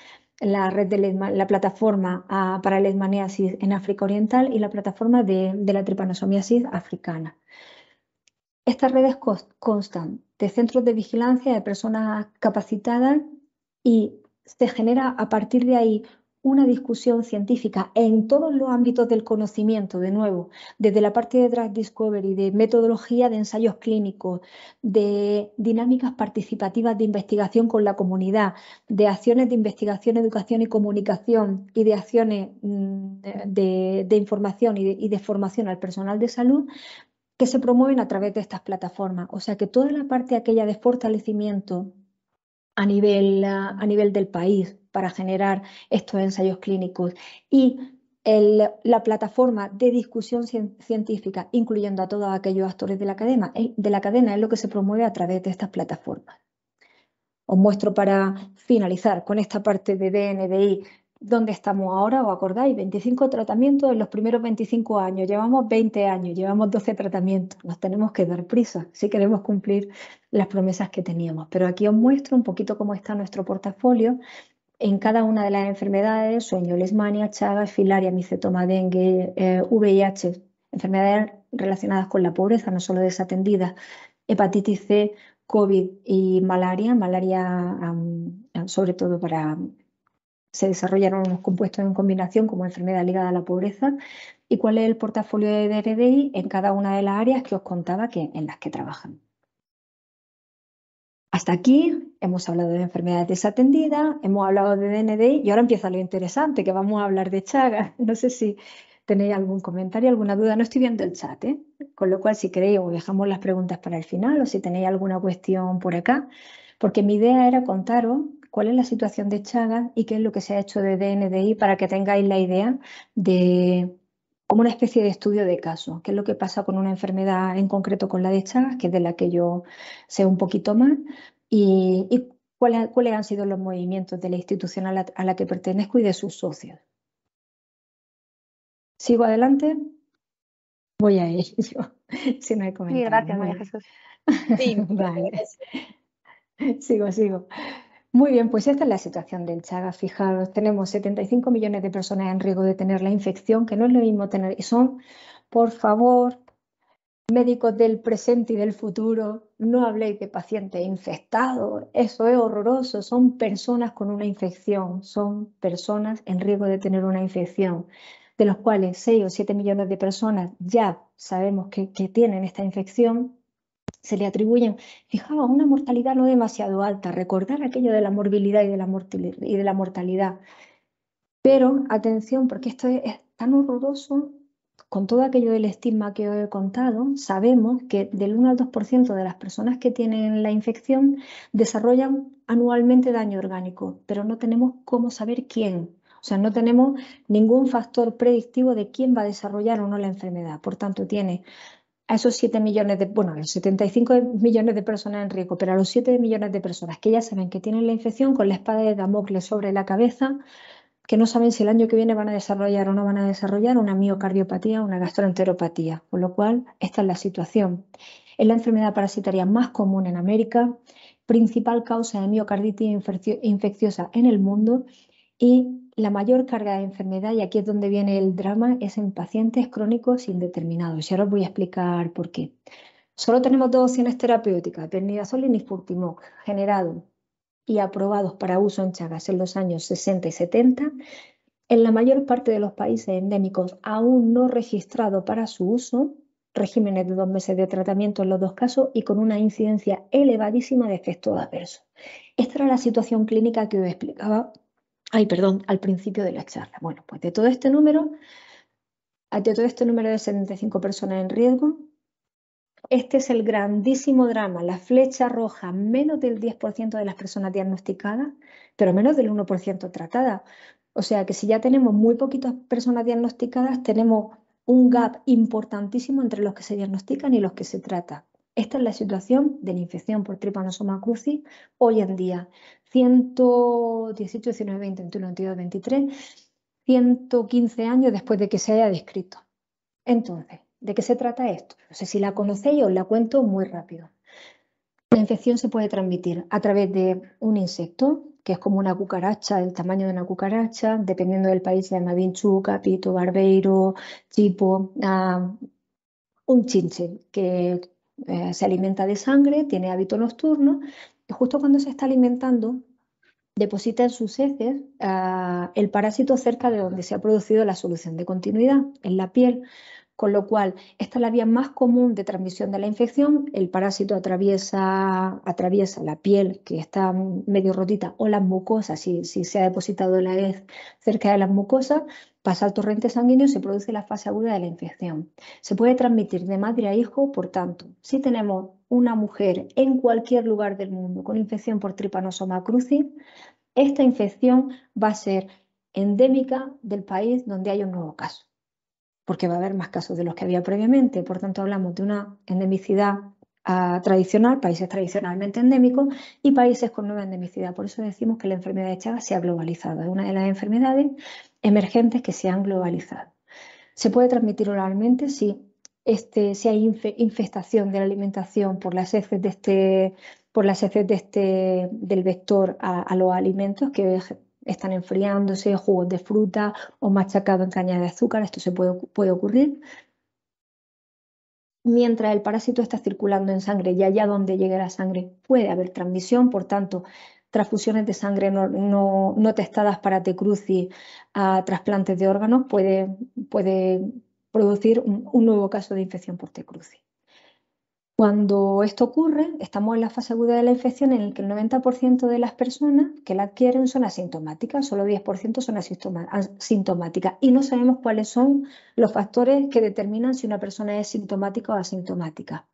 la red de la plataforma ah, para lesmaniasis en África Oriental y la plataforma de, la tripanosomiasis africana. Estas redes constan de centros de vigilancia de personas capacitadas y se genera a partir de ahí una discusión científica en todos los ámbitos del conocimiento, de nuevo, desde la parte de Drug Discovery, de metodología de ensayos clínicos, de dinámicas participativas de investigación con la comunidad, de acciones de investigación, educación y comunicación y de acciones mm, de, información y de, y de formación al personal de salud, que se promueven a través de estas plataformas. O sea que toda la parte aquella de fortalecimiento a nivel, ah, a nivel del país para generar estos ensayos clínicos y la plataforma de discusión científica, incluyendo a todos aquellos actores de la, cadena, eh, de la cadena, es lo que se promueve a través de estas plataformas. Os muestro para finalizar con esta parte de DNDI donde estamos ahora, ¿os acordáis? 25 tratamientos en los primeros 25 años, llevamos 20 años, llevamos 12 tratamientos, nos tenemos que dar prisa si queremos cumplir las promesas que teníamos. Pero aquí os muestro un poquito cómo está nuestro portafolio en cada una de las enfermedades, sueño, lesmania, chagas, filaria, micetoma, dengue, VIH, eh, enfermedades relacionadas con la pobreza, no solo desatendidas, hepatitis C, COVID y malaria, malaria sobre todo para se desarrollaron unos compuestos en combinación como enfermedad ligada a la pobreza y cuál es el portafolio de DNDI en cada una de las áreas que os contaba que, en las que trabajan. Hasta aquí hemos hablado de enfermedades desatendidas, hemos hablado de DNDI y ahora empieza lo interesante, que vamos a hablar de Chagas. No sé si tenéis algún comentario, alguna duda. No estoy viendo el chat, ¿eh? con lo cual si queréis os dejamos las preguntas para el final o si tenéis alguna cuestión por acá, porque mi idea era contaros cuál es la situación de Chagas y qué es lo que se ha hecho de DNDI para que tengáis la idea de como una especie de estudio de caso, qué es lo que pasa con una enfermedad en concreto con la de Chagas, que es de la que yo sé un poquito más, y, cuáles, han sido los movimientos de la institución a la, que pertenezco y de sus socios. ¿Sigo adelante? Voy a ello, si no hay comentarios. Sí, gracias, María Jesús. Sigo, sigo. Muy bien, pues esta es la situación del Chaga. Fijaros, tenemos 75 millones de personas en riesgo de tener la infección, que no es lo mismo tener. Y son, por favor, médicos del presente y del futuro, no habléis de pacientes infectados. Eso es horroroso. Son personas con una infección, son personas en riesgo de tener una infección, de los cuales 6 o 7 millones de personas ya sabemos que tienen esta infección se le atribuyen, fijaos, una mortalidad no demasiado alta, recordar aquello de la morbilidad y de la, mortalidad. Pero atención, porque esto es, tan horroroso, con todo aquello del estigma que os he contado, sabemos que del 1 al 2% de las personas que tienen la infección desarrollan anualmente daño orgánico, pero no tenemos cómo saber quién. O sea, no tenemos ningún factor predictivo de quién va a desarrollar o no la enfermedad. Por tanto, tiene a esos 7 millones de, bueno, los 75 millones de personas en riesgo, pero a los 7 millones de personas que ya saben que tienen la infección con la espada de Damocles sobre la cabeza, que no saben si el año que viene van a desarrollar o no van a desarrollar una miocardiopatía o una gastroenteropatía, con lo cual esta es la situación. Es la enfermedad parasitaria más común en América, principal causa de miocarditis infecciosa en el mundo y la mayor carga de enfermedad, y aquí es donde viene el drama, es en pacientes crónicos indeterminados. Y ahora os voy a explicar por qué. Solo tenemos dos opciones terapéuticas, pernidazol y nifurtimoc, generados y aprobados para uso en Chagas en los años 60 y 70. En la mayor parte de los países endémicos aún no registrado para su uso, regímenes de dos meses de tratamiento en los dos casos y con una incidencia elevadísima de efectos adversos. Esta era la situación clínica que os explicaba ay, perdón, al principio de la charla. Bueno, pues de todo este número, de todo este número de 75 personas en riesgo, este es el grandísimo drama, la flecha roja, menos del 10% de las personas diagnosticadas, pero menos del 1% tratadas. O sea que si ya tenemos muy poquitas personas diagnosticadas, tenemos un gap importantísimo entre los que se diagnostican y los que se tratan. Esta es la situación de la infección por Trypanosoma cruzi hoy en día. 118, 19, 20, 21, 22, 23, 115 años después de que se haya descrito. Entonces, ¿de qué se trata esto? No sé si la conocéis, os la cuento muy rápido. La infección se puede transmitir a través de un insecto, que es como una cucaracha, el tamaño de una cucaracha, dependiendo del país, se llama Vinchu, Capito, Barbeiro, Chipo, ah, un chinche que eh, se alimenta de sangre, tiene hábito nocturno justo cuando se está alimentando, deposita en sus heces ah, el parásito cerca de donde se ha producido la solución de continuidad, en la piel. Con lo cual, esta es la vía más común de transmisión de la infección. El parásito atraviesa, atraviesa la piel, que está medio rotita, o las mucosas, si, se ha depositado la vez cerca de las mucosas, Pasa al torrente sanguíneo se produce la fase aguda de la infección. Se puede transmitir de madre a hijo, por tanto, si tenemos una mujer en cualquier lugar del mundo con infección por tripanosoma crucis, esta infección va a ser endémica del país donde hay un nuevo caso, porque va a haber más casos de los que había previamente. Por tanto, hablamos de una endemicidad tradicional, países tradicionalmente endémicos y países con nueva endemicidad. Por eso decimos que la enfermedad de Chagas se ha globalizado. Es una de las enfermedades emergentes que se han globalizado. ¿Se puede transmitir oralmente? Este, si hay infestación de la alimentación por las heces de este, por las heces de este, del vector a, los alimentos que están enfriándose, jugos de fruta o machacado en caña de azúcar, esto se puede, puede ocurrir mientras el parásito está circulando en sangre y allá donde llegue la sangre puede haber transmisión, por tanto, transfusiones de sangre no, testadas para T. a trasplantes de órganos puede, puede producir un, nuevo caso de infección por T. Cuando esto ocurre, estamos en la fase aguda de la infección en la que el 90% de las personas que la adquieren son asintomáticas, solo 10% son asintomáticas y no sabemos cuáles son los factores que determinan si una persona es sintomática o asintomática.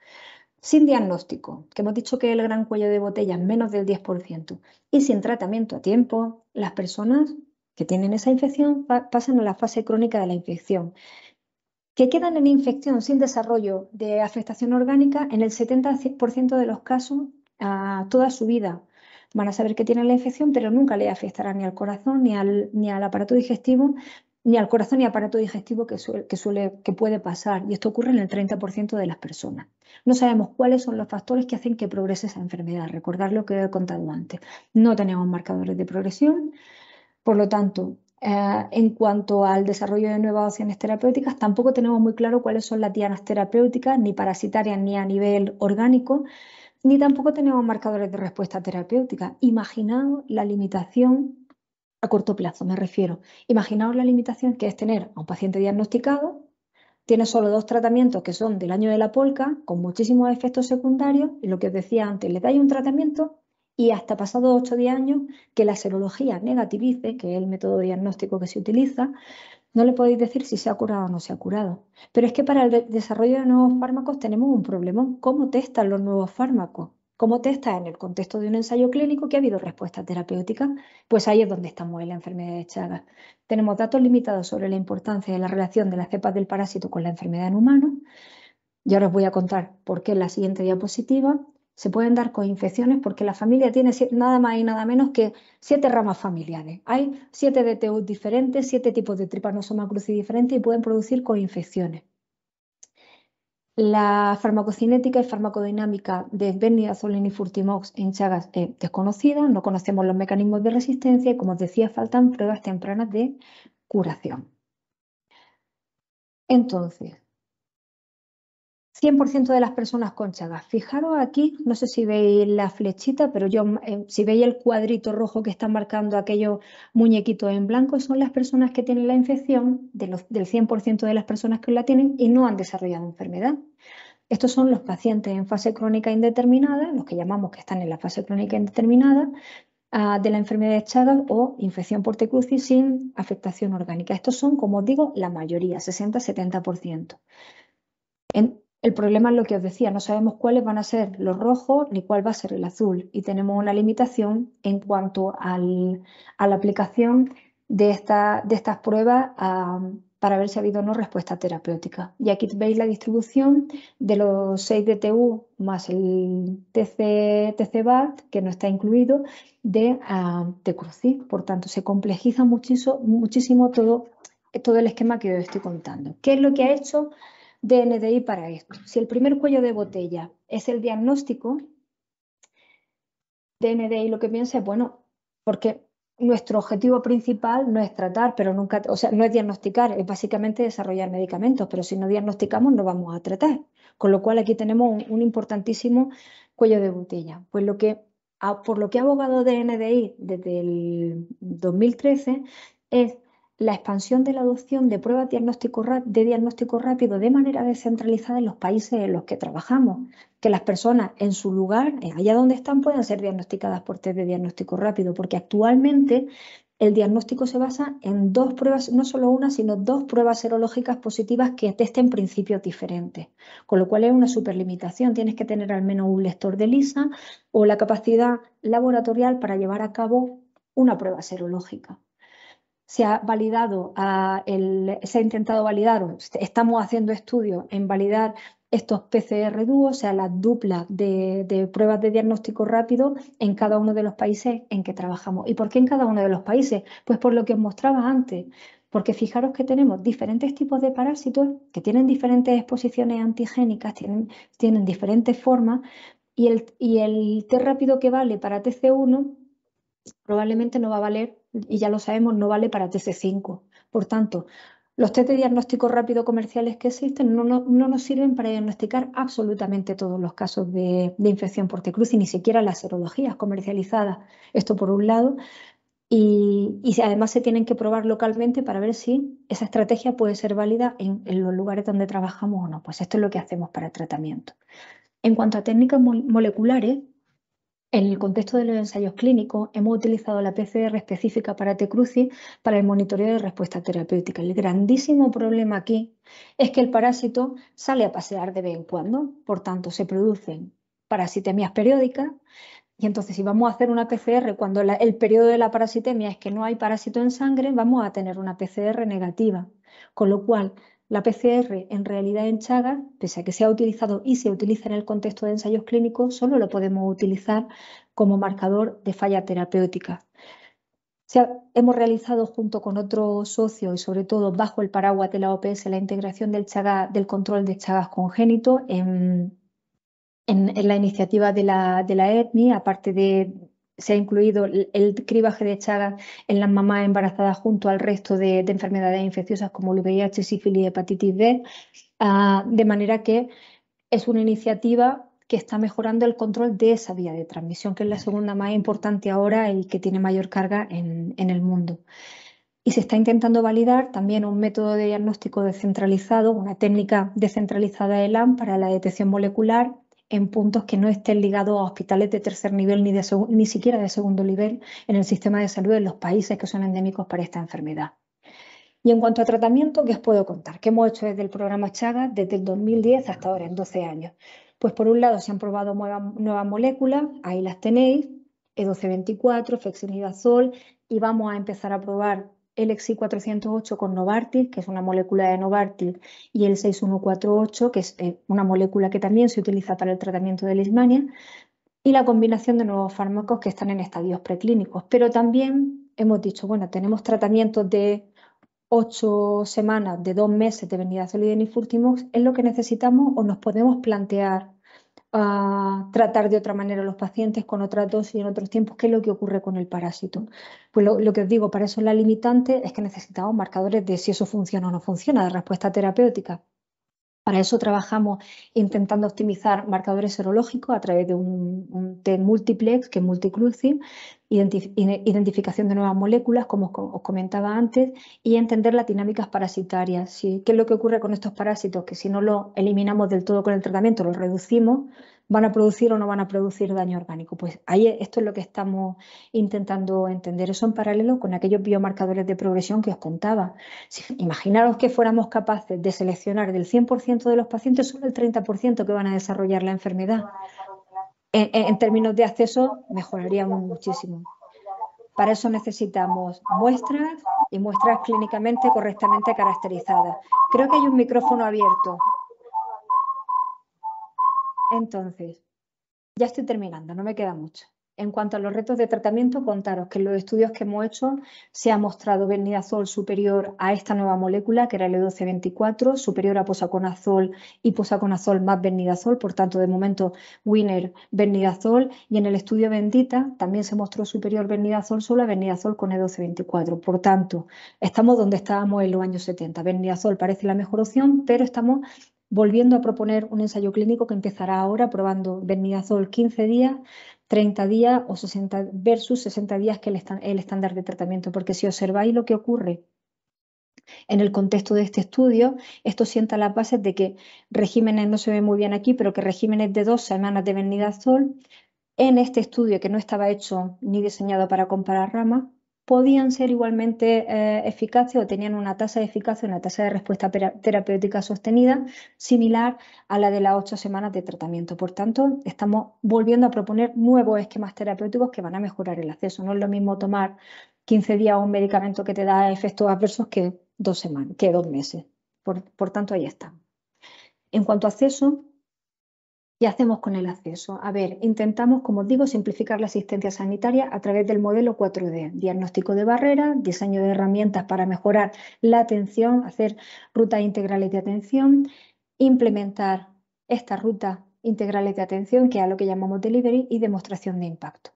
Sin diagnóstico, que hemos dicho que el gran cuello de botella es menos del 10%, y sin tratamiento a tiempo, las personas que tienen esa infección pasan a la fase crónica de la infección, que quedan en infección sin desarrollo de afectación orgánica en el 70% de los casos a ah, toda su vida. Van a saber que tienen la infección, pero nunca le afectará ni al corazón, ni al, ni al aparato digestivo, ni al corazón ni aparato digestivo que que, que puede pasar. Y esto ocurre en el 30% de las personas. No sabemos cuáles son los factores que hacen que progrese esa enfermedad. Recordar lo que he contado antes. No tenemos marcadores de progresión. Por lo tanto, eh, en cuanto al desarrollo de nuevas opciones terapéuticas, tampoco tenemos muy claro cuáles son las dianas terapéuticas, ni parasitarias ni a nivel orgánico, ni tampoco tenemos marcadores de respuesta terapéutica. Imaginaos la limitación a corto plazo, me refiero. Imaginaos la limitación que es tener a un paciente diagnosticado, tiene solo dos tratamientos que son del año de la polca, con muchísimos efectos secundarios, y lo que os decía antes, le dais un tratamiento y hasta pasados 8 o 10 años que la serología negativice, que es el método diagnóstico que se utiliza, no le podéis decir si se ha curado o no se ha curado. Pero es que para el desarrollo de nuevos fármacos tenemos un problemón. ¿Cómo testan los nuevos fármacos? ¿Cómo testa en el contexto de un ensayo clínico que ha habido respuesta terapéutica? Pues ahí es donde estamos en la enfermedad de Chagas. Tenemos datos limitados sobre la importancia de la relación de las cepas del parásito con la enfermedad en humanos. Y ahora os voy a contar por qué en la siguiente diapositiva se pueden dar coinfecciones porque la familia tiene nada más y nada menos que siete ramas familiares. Hay siete DTUs diferentes, siete tipos de tripanosoma cruci diferentes y pueden producir coinfecciones. La farmacocinética y farmacodinámica de Benidazol y furtimox en Chagas es desconocida, no conocemos los mecanismos de resistencia y, como os decía, faltan pruebas tempranas de curación. Entonces, 100% de las personas con Chagas. Fijaros aquí, no sé si veis la flechita, pero yo, eh, si veis el cuadrito rojo que está marcando aquellos muñequitos en blanco, son las personas que tienen la infección, del 100% de las personas que la tienen y no han desarrollado enfermedad. Estos son los pacientes en fase crónica indeterminada, los que llamamos que están en la fase crónica indeterminada, ah, de la enfermedad de Chagas o infección por tecrucis sin afectación orgánica. Estos son, como os digo, la mayoría, 60-70%. En, el problema es lo que os decía, no sabemos cuáles van a ser los rojos ni cuál va a ser el azul y tenemos una limitación en cuanto a la aplicación de, esta, de estas pruebas para ver si ha habido o no respuesta terapéutica. Y aquí veis la distribución de los 6 DTU más el TC, TCBAT, que no está incluido, de, ah, Por tanto, se complejiza muchísimo, muchísimo todo, todo el esquema que os estoy contando. ¿Qué es lo que ha hecho DNDi para esto. Si el primer cuello de botella es el diagnóstico, DNDi lo que piensa es, bueno, porque nuestro objetivo principal no es tratar, pero nunca, o sea, no es diagnosticar, es básicamente desarrollar medicamentos, pero si no diagnosticamos no vamos a tratar. Con lo cual aquí tenemos un, importantísimo cuello de botella. Pues lo que, por lo que ha abogado DNDi desde el 2013 es la expansión de la adopción de pruebas diagnóstico de diagnóstico rápido de manera descentralizada en los países en los que trabajamos, que las personas en su lugar, eh, allá donde están, puedan ser diagnosticadas por test de diagnóstico rápido, porque actualmente el diagnóstico se basa en dos pruebas, no solo una, sino dos pruebas serológicas positivas que testen principios diferentes, con lo cual es una superlimitación. Tienes que tener al menos un lector de lisa o la capacidad laboratorial para llevar a cabo una prueba serológica se ha validado, se ha intentado validar, estamos haciendo estudios en validar estos PCR dúos, o sea, las duplas de, pruebas de diagnóstico rápido en cada uno de los países en que trabajamos. ¿Y por qué en cada uno de los países? Pues por lo que os mostraba antes. Porque fijaros que tenemos diferentes tipos de parásitos que tienen diferentes exposiciones antigénicas, tienen, diferentes formas, y el, y el T rápido que vale para TC1 probablemente no va a valer y ya lo sabemos, no vale para TC5. Por tanto, los test de diagnóstico rápido comerciales que existen no, nos sirven para diagnosticar absolutamente todos los casos de, infección por T. y ni siquiera las serologías comercializadas. Esto por un lado. Y, además se tienen que probar localmente para ver si esa estrategia puede ser válida en, en, los lugares donde trabajamos o no. Pues esto es lo que hacemos para el tratamiento. En cuanto a técnicas moleculares, en el contexto de los ensayos clínicos, hemos utilizado la PCR específica para T. para el monitoreo de respuesta terapéutica. El grandísimo problema aquí es que el parásito sale a pasear de vez en cuando, por tanto, se producen parasitemias periódicas. Y entonces, si vamos a hacer una PCR cuando el periodo de la parasitemia es que no hay parásito en sangre, vamos a tener una PCR negativa. Con lo cual, la PCR en realidad en Chagas, pese a que se ha utilizado y se utiliza en el contexto de ensayos clínicos, solo lo podemos utilizar como marcador de falla terapéutica. hemos realizado junto con otros socio y sobre todo bajo el paraguas de la OPS la integración del, del control de Chagas congénito en, la iniciativa de la, de la ETNI, aparte de, se ha incluido el cribaje de Chagas en las mamás embarazadas junto al resto de, enfermedades infecciosas como el VIH, sífilis y hepatitis B, ah, de manera que es una iniciativa que está mejorando el control de esa vía de transmisión, que es la segunda más importante ahora y que tiene mayor carga en, el mundo. Y se está intentando validar también un método de diagnóstico descentralizado, una técnica descentralizada ELAM para la detección molecular en puntos que no estén ligados a hospitales de tercer nivel ni, ni siquiera de segundo nivel en el sistema de salud de los países que son endémicos para esta enfermedad. Y en cuanto a tratamiento, ¿qué os puedo contar? ¿Qué hemos hecho desde el programa Chagas desde el 2010 hasta ahora, en 12 años? Pues por un lado se han probado nuevas, moléculas, ahí las tenéis, E1224, fexinidazol, y vamos a empezar a probar el XI408 con Novartis, que es una molécula de Novartis, y el 6148, que es eh, una molécula que también se utiliza para el tratamiento de lismania, y la combinación de nuevos fármacos que están en estadios preclínicos. Pero también hemos dicho, bueno, tenemos tratamientos de ocho semanas, de dos meses de venida solidinifurtimox, es lo que necesitamos o nos podemos plantear a tratar de otra manera a los pacientes con otra dosis en otros tiempos, ¿qué es lo que ocurre con el parásito? Pues lo, lo que os digo, para eso la limitante es que necesitamos marcadores de si eso funciona o no funciona, de respuesta terapéutica, para eso trabajamos intentando optimizar marcadores serológicos a través de un, un multiplex, que es identificación de nuevas moléculas, como os comentaba antes, y entender las dinámicas parasitarias. ¿Qué es lo que ocurre con estos parásitos? Que si no los eliminamos del todo con el tratamiento, los reducimos, van a producir o no van a producir daño orgánico. Pues ahí esto es lo que estamos intentando entender. Eso en paralelo con aquellos biomarcadores de progresión que os contaba. Si, imaginaros que fuéramos capaces de seleccionar del 100% de los pacientes solo el 30% que van a desarrollar la enfermedad. En, en términos de acceso, mejoraríamos muchísimo. Para eso necesitamos muestras y muestras clínicamente correctamente caracterizadas. Creo que hay un micrófono abierto. Entonces, ya estoy terminando, no me queda mucho. En cuanto a los retos de tratamiento, contaros que en los estudios que hemos hecho se ha mostrado benidazol superior a esta nueva molécula, que era el E1224, superior a posaconazol y posaconazol más benidazol, por tanto, de momento, winner benidazol. Y en el estudio Bendita también se mostró superior benidazol solo a benidazol con E1224. Por tanto, estamos donde estábamos en los años 70. Benidazol parece la mejor opción, pero estamos volviendo a proponer un ensayo clínico que empezará ahora probando benidazol 15 días, 30 días o 60 versus 60 días que es el estándar de tratamiento, porque si observáis lo que ocurre en el contexto de este estudio, esto sienta las bases de que regímenes, no se ve muy bien aquí, pero que regímenes de dos semanas de sol en este estudio que no estaba hecho ni diseñado para comparar ramas, podían ser igualmente eh, eficaces o tenían una tasa de eficacia, una tasa de respuesta terapéutica sostenida similar a la de las ocho semanas de tratamiento. Por tanto, estamos volviendo a proponer nuevos esquemas terapéuticos que van a mejorar el acceso. No es lo mismo tomar 15 días un medicamento que te da efectos adversos que dos semanas, que dos meses. por tanto, ahí está. En cuanto a acceso, ¿Qué hacemos con el acceso? A ver, intentamos, como os digo, simplificar la asistencia sanitaria a través del modelo 4D, diagnóstico de barreras, diseño de herramientas para mejorar la atención, hacer rutas integrales de atención, implementar estas rutas integrales de atención, que es a lo que llamamos delivery, y demostración de impacto.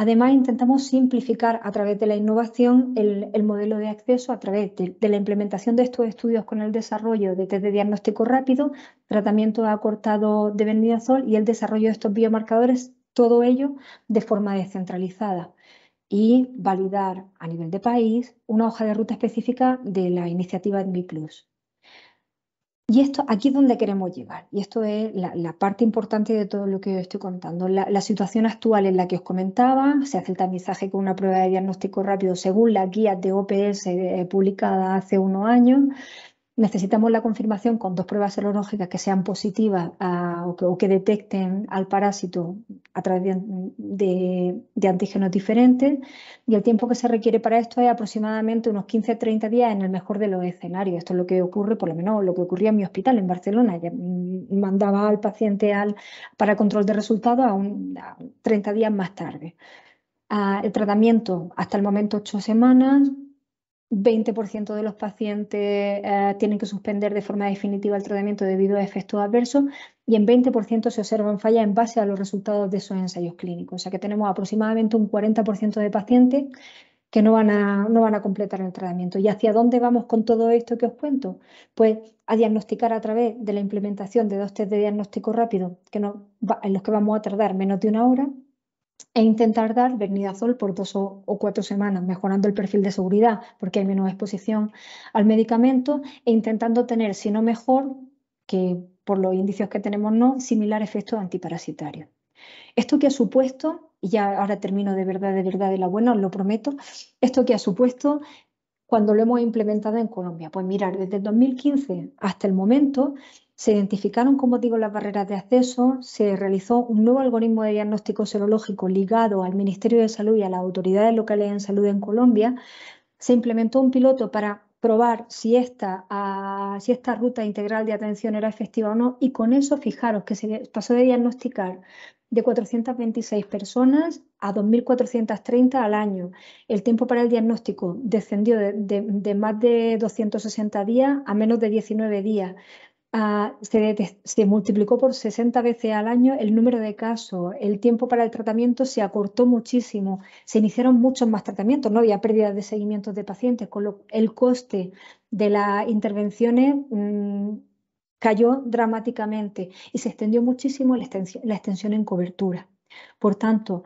Además, intentamos simplificar a través de la innovación el, modelo de acceso a través de, la implementación de estos estudios con el desarrollo de test de diagnóstico rápido, tratamiento acortado de sol y el desarrollo de estos biomarcadores, todo ello de forma descentralizada y validar a nivel de país una hoja de ruta específica de la iniciativa Plus. Y esto, aquí es donde queremos llegar, y esto es la, parte importante de todo lo que os estoy contando. La, situación actual en la que os comentaba, se hace el tamizaje con una prueba de diagnóstico rápido según la guía de OPS eh, publicada hace unos años, necesitamos la confirmación con dos pruebas serológicas que sean positivas ah, o, que, detecten al parásito a través de, antígenos diferentes y el tiempo que se requiere para esto es aproximadamente unos 15-30 días en el mejor de los escenarios. Esto es lo que ocurre, por lo menos lo que ocurría en mi hospital en Barcelona. mandaba al paciente al, para control de resultados a, 30 días más tarde. Ah, el tratamiento hasta el momento 8 semanas, 20% de los pacientes eh, tienen que suspender de forma definitiva el tratamiento debido a efectos adversos y en 20% se observan fallas en base a los resultados de esos ensayos clínicos. O sea que tenemos aproximadamente un 40% de pacientes que no van, a, no van a completar el tratamiento. ¿Y hacia dónde vamos con todo esto que os cuento? Pues a diagnosticar a través de la implementación de dos test de diagnóstico rápido que en los que vamos a tardar menos de una hora e intentar dar vernidazol por dos o, cuatro semanas, mejorando el perfil de seguridad porque hay menos exposición al medicamento e intentando tener, si no mejor, que por los indicios que tenemos no, similar efecto antiparasitario. Esto que ha supuesto, y ya ahora termino de verdad, de verdad, de la buena, os lo prometo, esto que ha supuesto cuando lo hemos implementado en Colombia. Pues mirar, desde el 2015 hasta el momento se identificaron, como digo, las barreras de acceso, se realizó un nuevo algoritmo de diagnóstico serológico ligado al Ministerio de Salud y a las autoridades locales en salud en Colombia, se implementó un piloto para probar si esta, ah, si esta ruta integral de atención era efectiva o no y con eso fijaros que se pasó de diagnosticar de 426 personas a 2.430 al año. El tiempo para el diagnóstico descendió de, de, más de 260 días a menos de 19 días. Ah, se, multiplicó por 60 veces al año el número de casos, el tiempo para el tratamiento se acortó muchísimo, se iniciaron muchos más tratamientos, no había pérdida de seguimiento de pacientes, con el coste de las intervenciones mm, cayó dramáticamente y se extendió muchísimo la extensión, en cobertura. Por tanto,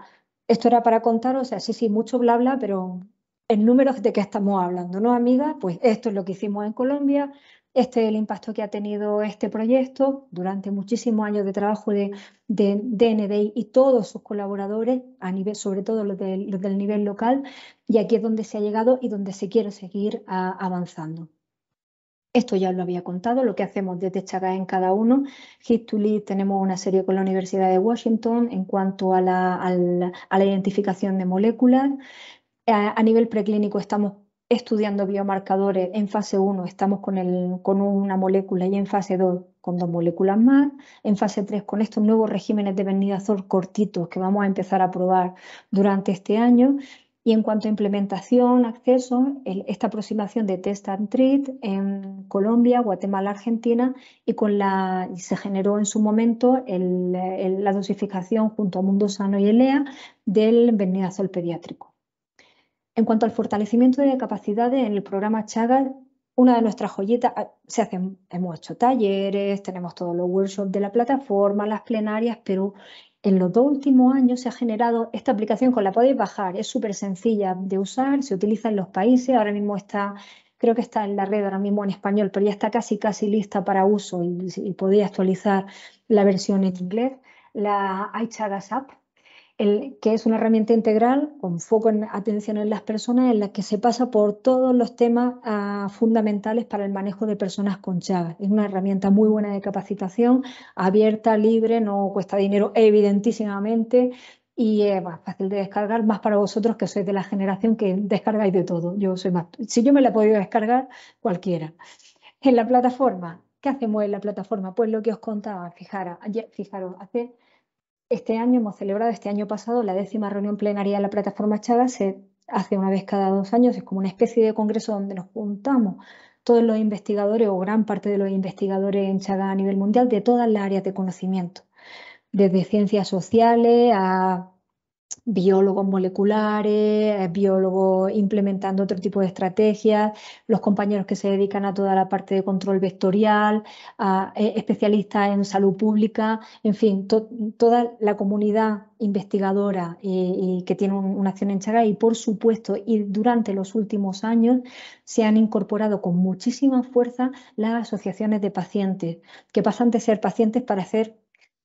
esto era para contar, o sea, sí, sí, mucho bla bla, pero en número de que estamos hablando, ¿no, amiga? Pues esto es lo que hicimos en Colombia, este es el impacto que ha tenido este proyecto durante muchísimos años de trabajo de, de y todos sus colaboradores, a nivel, sobre todo los, del nivel local, y aquí es donde se ha llegado y donde se quiere seguir avanzando. Esto ya os lo había contado, lo que hacemos desde Chaga en cada uno. Hit to Lead tenemos una serie con la Universidad de Washington en cuanto a la, identificación de moléculas. A, a nivel preclínico estamos estudiando biomarcadores en fase 1, estamos con, una molécula y en fase 2 con dos moléculas más, en fase 3 con estos nuevos regímenes de benidazol cortitos que vamos a empezar a probar durante este año. Y en cuanto a implementación, acceso, esta aproximación de test and treat en Colombia, Guatemala, Argentina, y con la se generó en su momento la dosificación junto a Mundo Sano y ELEA del benidazol pediátrico. En cuanto al fortalecimiento de capacidades, en el programa Chagas, una de nuestras joyitas, ah, se hacen, hemos hecho talleres, tenemos todos los workshops de la plataforma, las plenarias, pero en los dos últimos años se ha generado esta aplicación con la podéis bajar, es súper sencilla de usar, se utiliza en los países, ahora mismo está, creo que está en la red ahora mismo en español, pero ya está casi casi lista para uso y, y podéis actualizar la versión en inglés, la iChagas App que es una herramienta integral con foco en atención en las personas, en la que se pasa por todos los temas ah, fundamentales para el manejo de personas con Chagas. Es una herramienta muy buena de capacitación, abierta, libre, no cuesta dinero evidentísimamente y es eh, más fácil de descargar, más para vosotros que sois de la generación que descargáis de todo. Yo soy más, si yo me la he podido descargar, cualquiera. En la plataforma, ¿qué hacemos en la plataforma? Pues lo que os contaba, fijaros, fijaros hace este año hemos celebrado, este año pasado, la décima reunión plenaria de la plataforma Chaga. Se hace una vez cada dos años, es como una especie de congreso donde nos juntamos todos los investigadores o gran parte de los investigadores en Chaga a nivel mundial de todas las áreas de conocimiento, desde ciencias sociales a biólogos moleculares, eh, biólogos implementando otro tipo de estrategias, los compañeros que se dedican a toda la parte de control vectorial, a eh, especialistas en salud pública, en fin, toda la comunidad investigadora eh, y, que tiene una acción en Chagas y por supuesto y durante los últimos años se han incorporado con muchísima fuerza las asociaciones de pacientes que pasan de ser pacientes para ser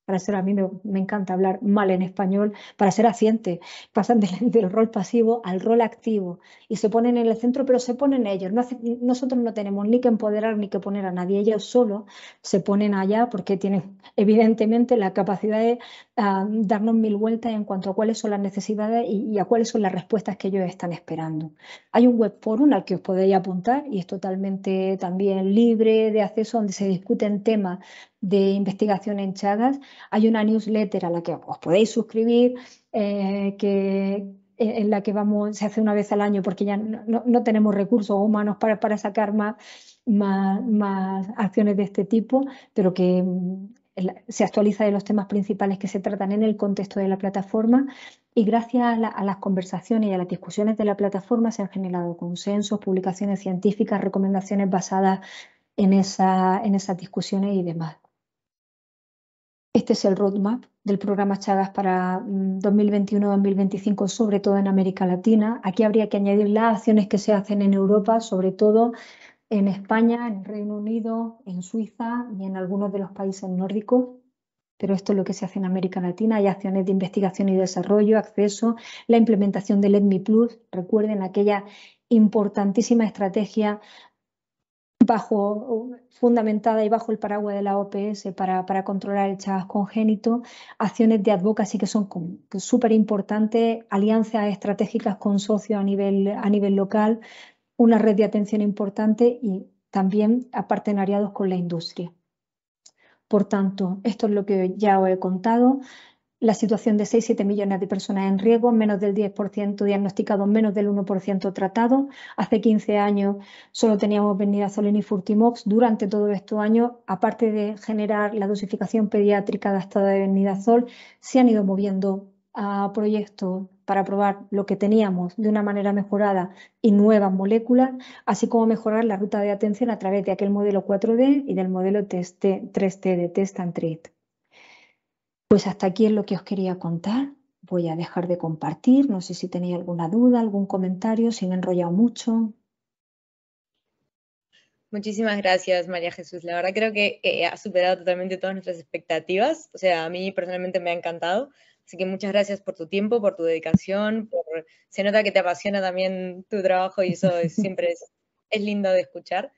para ser a mí me, encanta hablar mal en español, para ser asiente, pasan del, rol pasivo al rol activo y se ponen en el centro, pero se ponen ellos. nosotros no tenemos ni que empoderar ni que poner a nadie, ellos solo se ponen allá porque tienen evidentemente la capacidad de ah, darnos mil vueltas en cuanto a cuáles son las necesidades y, a cuáles son las respuestas que ellos están esperando. Hay un web forum al que os podéis apuntar y es totalmente también libre de acceso donde se discuten temas de investigación en Chagas. Hay una newsletter a la que os podéis suscribir, eh, que, eh, en la que vamos, se hace una vez al año porque ya no, tenemos recursos humanos para, para sacar más, más, más, acciones de este tipo, pero que mm, se actualiza de los temas principales que se tratan en el contexto de la plataforma y gracias a, a las conversaciones y a las discusiones de la plataforma se han generado consensos, publicaciones científicas, recomendaciones basadas en, esa, en esas discusiones y demás. Este es el roadmap del programa Chagas para 2021-2025, mm, sobre todo en América Latina. Aquí habría que añadir las acciones que se hacen en Europa, sobre todo en España, en Reino Unido, en Suiza y en algunos de los países nórdicos. Pero esto es lo que se hace en América Latina. Hay acciones de investigación y desarrollo, acceso, la implementación del EDMI Plus. Recuerden aquella importantísima estrategia bajo, fundamentada y bajo el paraguas de la OPS para, controlar el chat congénito, acciones de advocacy que son súper importantes, alianzas estratégicas con socios a nivel, a nivel local, una red de atención importante y también apartenariados partenariados con la industria. Por tanto, esto es lo que ya os he contado la situación de 6-7 millones de personas en riesgo, menos del 10% diagnosticado menos del 1% tratado Hace 15 años solo teníamos Benidazol y Furtimox. Durante todo este año, aparte de generar la dosificación pediátrica adaptada de Benidazol, se han ido moviendo a ah, proyectos para probar lo que teníamos de una manera mejorada y nuevas moléculas, así como mejorar la ruta de atención a través de aquel modelo 4D y del modelo 3T de Test and Treat. Pues hasta aquí es lo que os quería contar. Voy a dejar de compartir. No sé si tenéis alguna duda, algún comentario, si me he enrollado mucho. Muchísimas gracias, María Jesús. La verdad creo que eh, ha superado totalmente todas nuestras expectativas. O sea, a mí personalmente me ha encantado. Así que muchas gracias por tu tiempo, por tu dedicación. Se nota que te apasiona también tu trabajo y eso siempre es lindo de escuchar.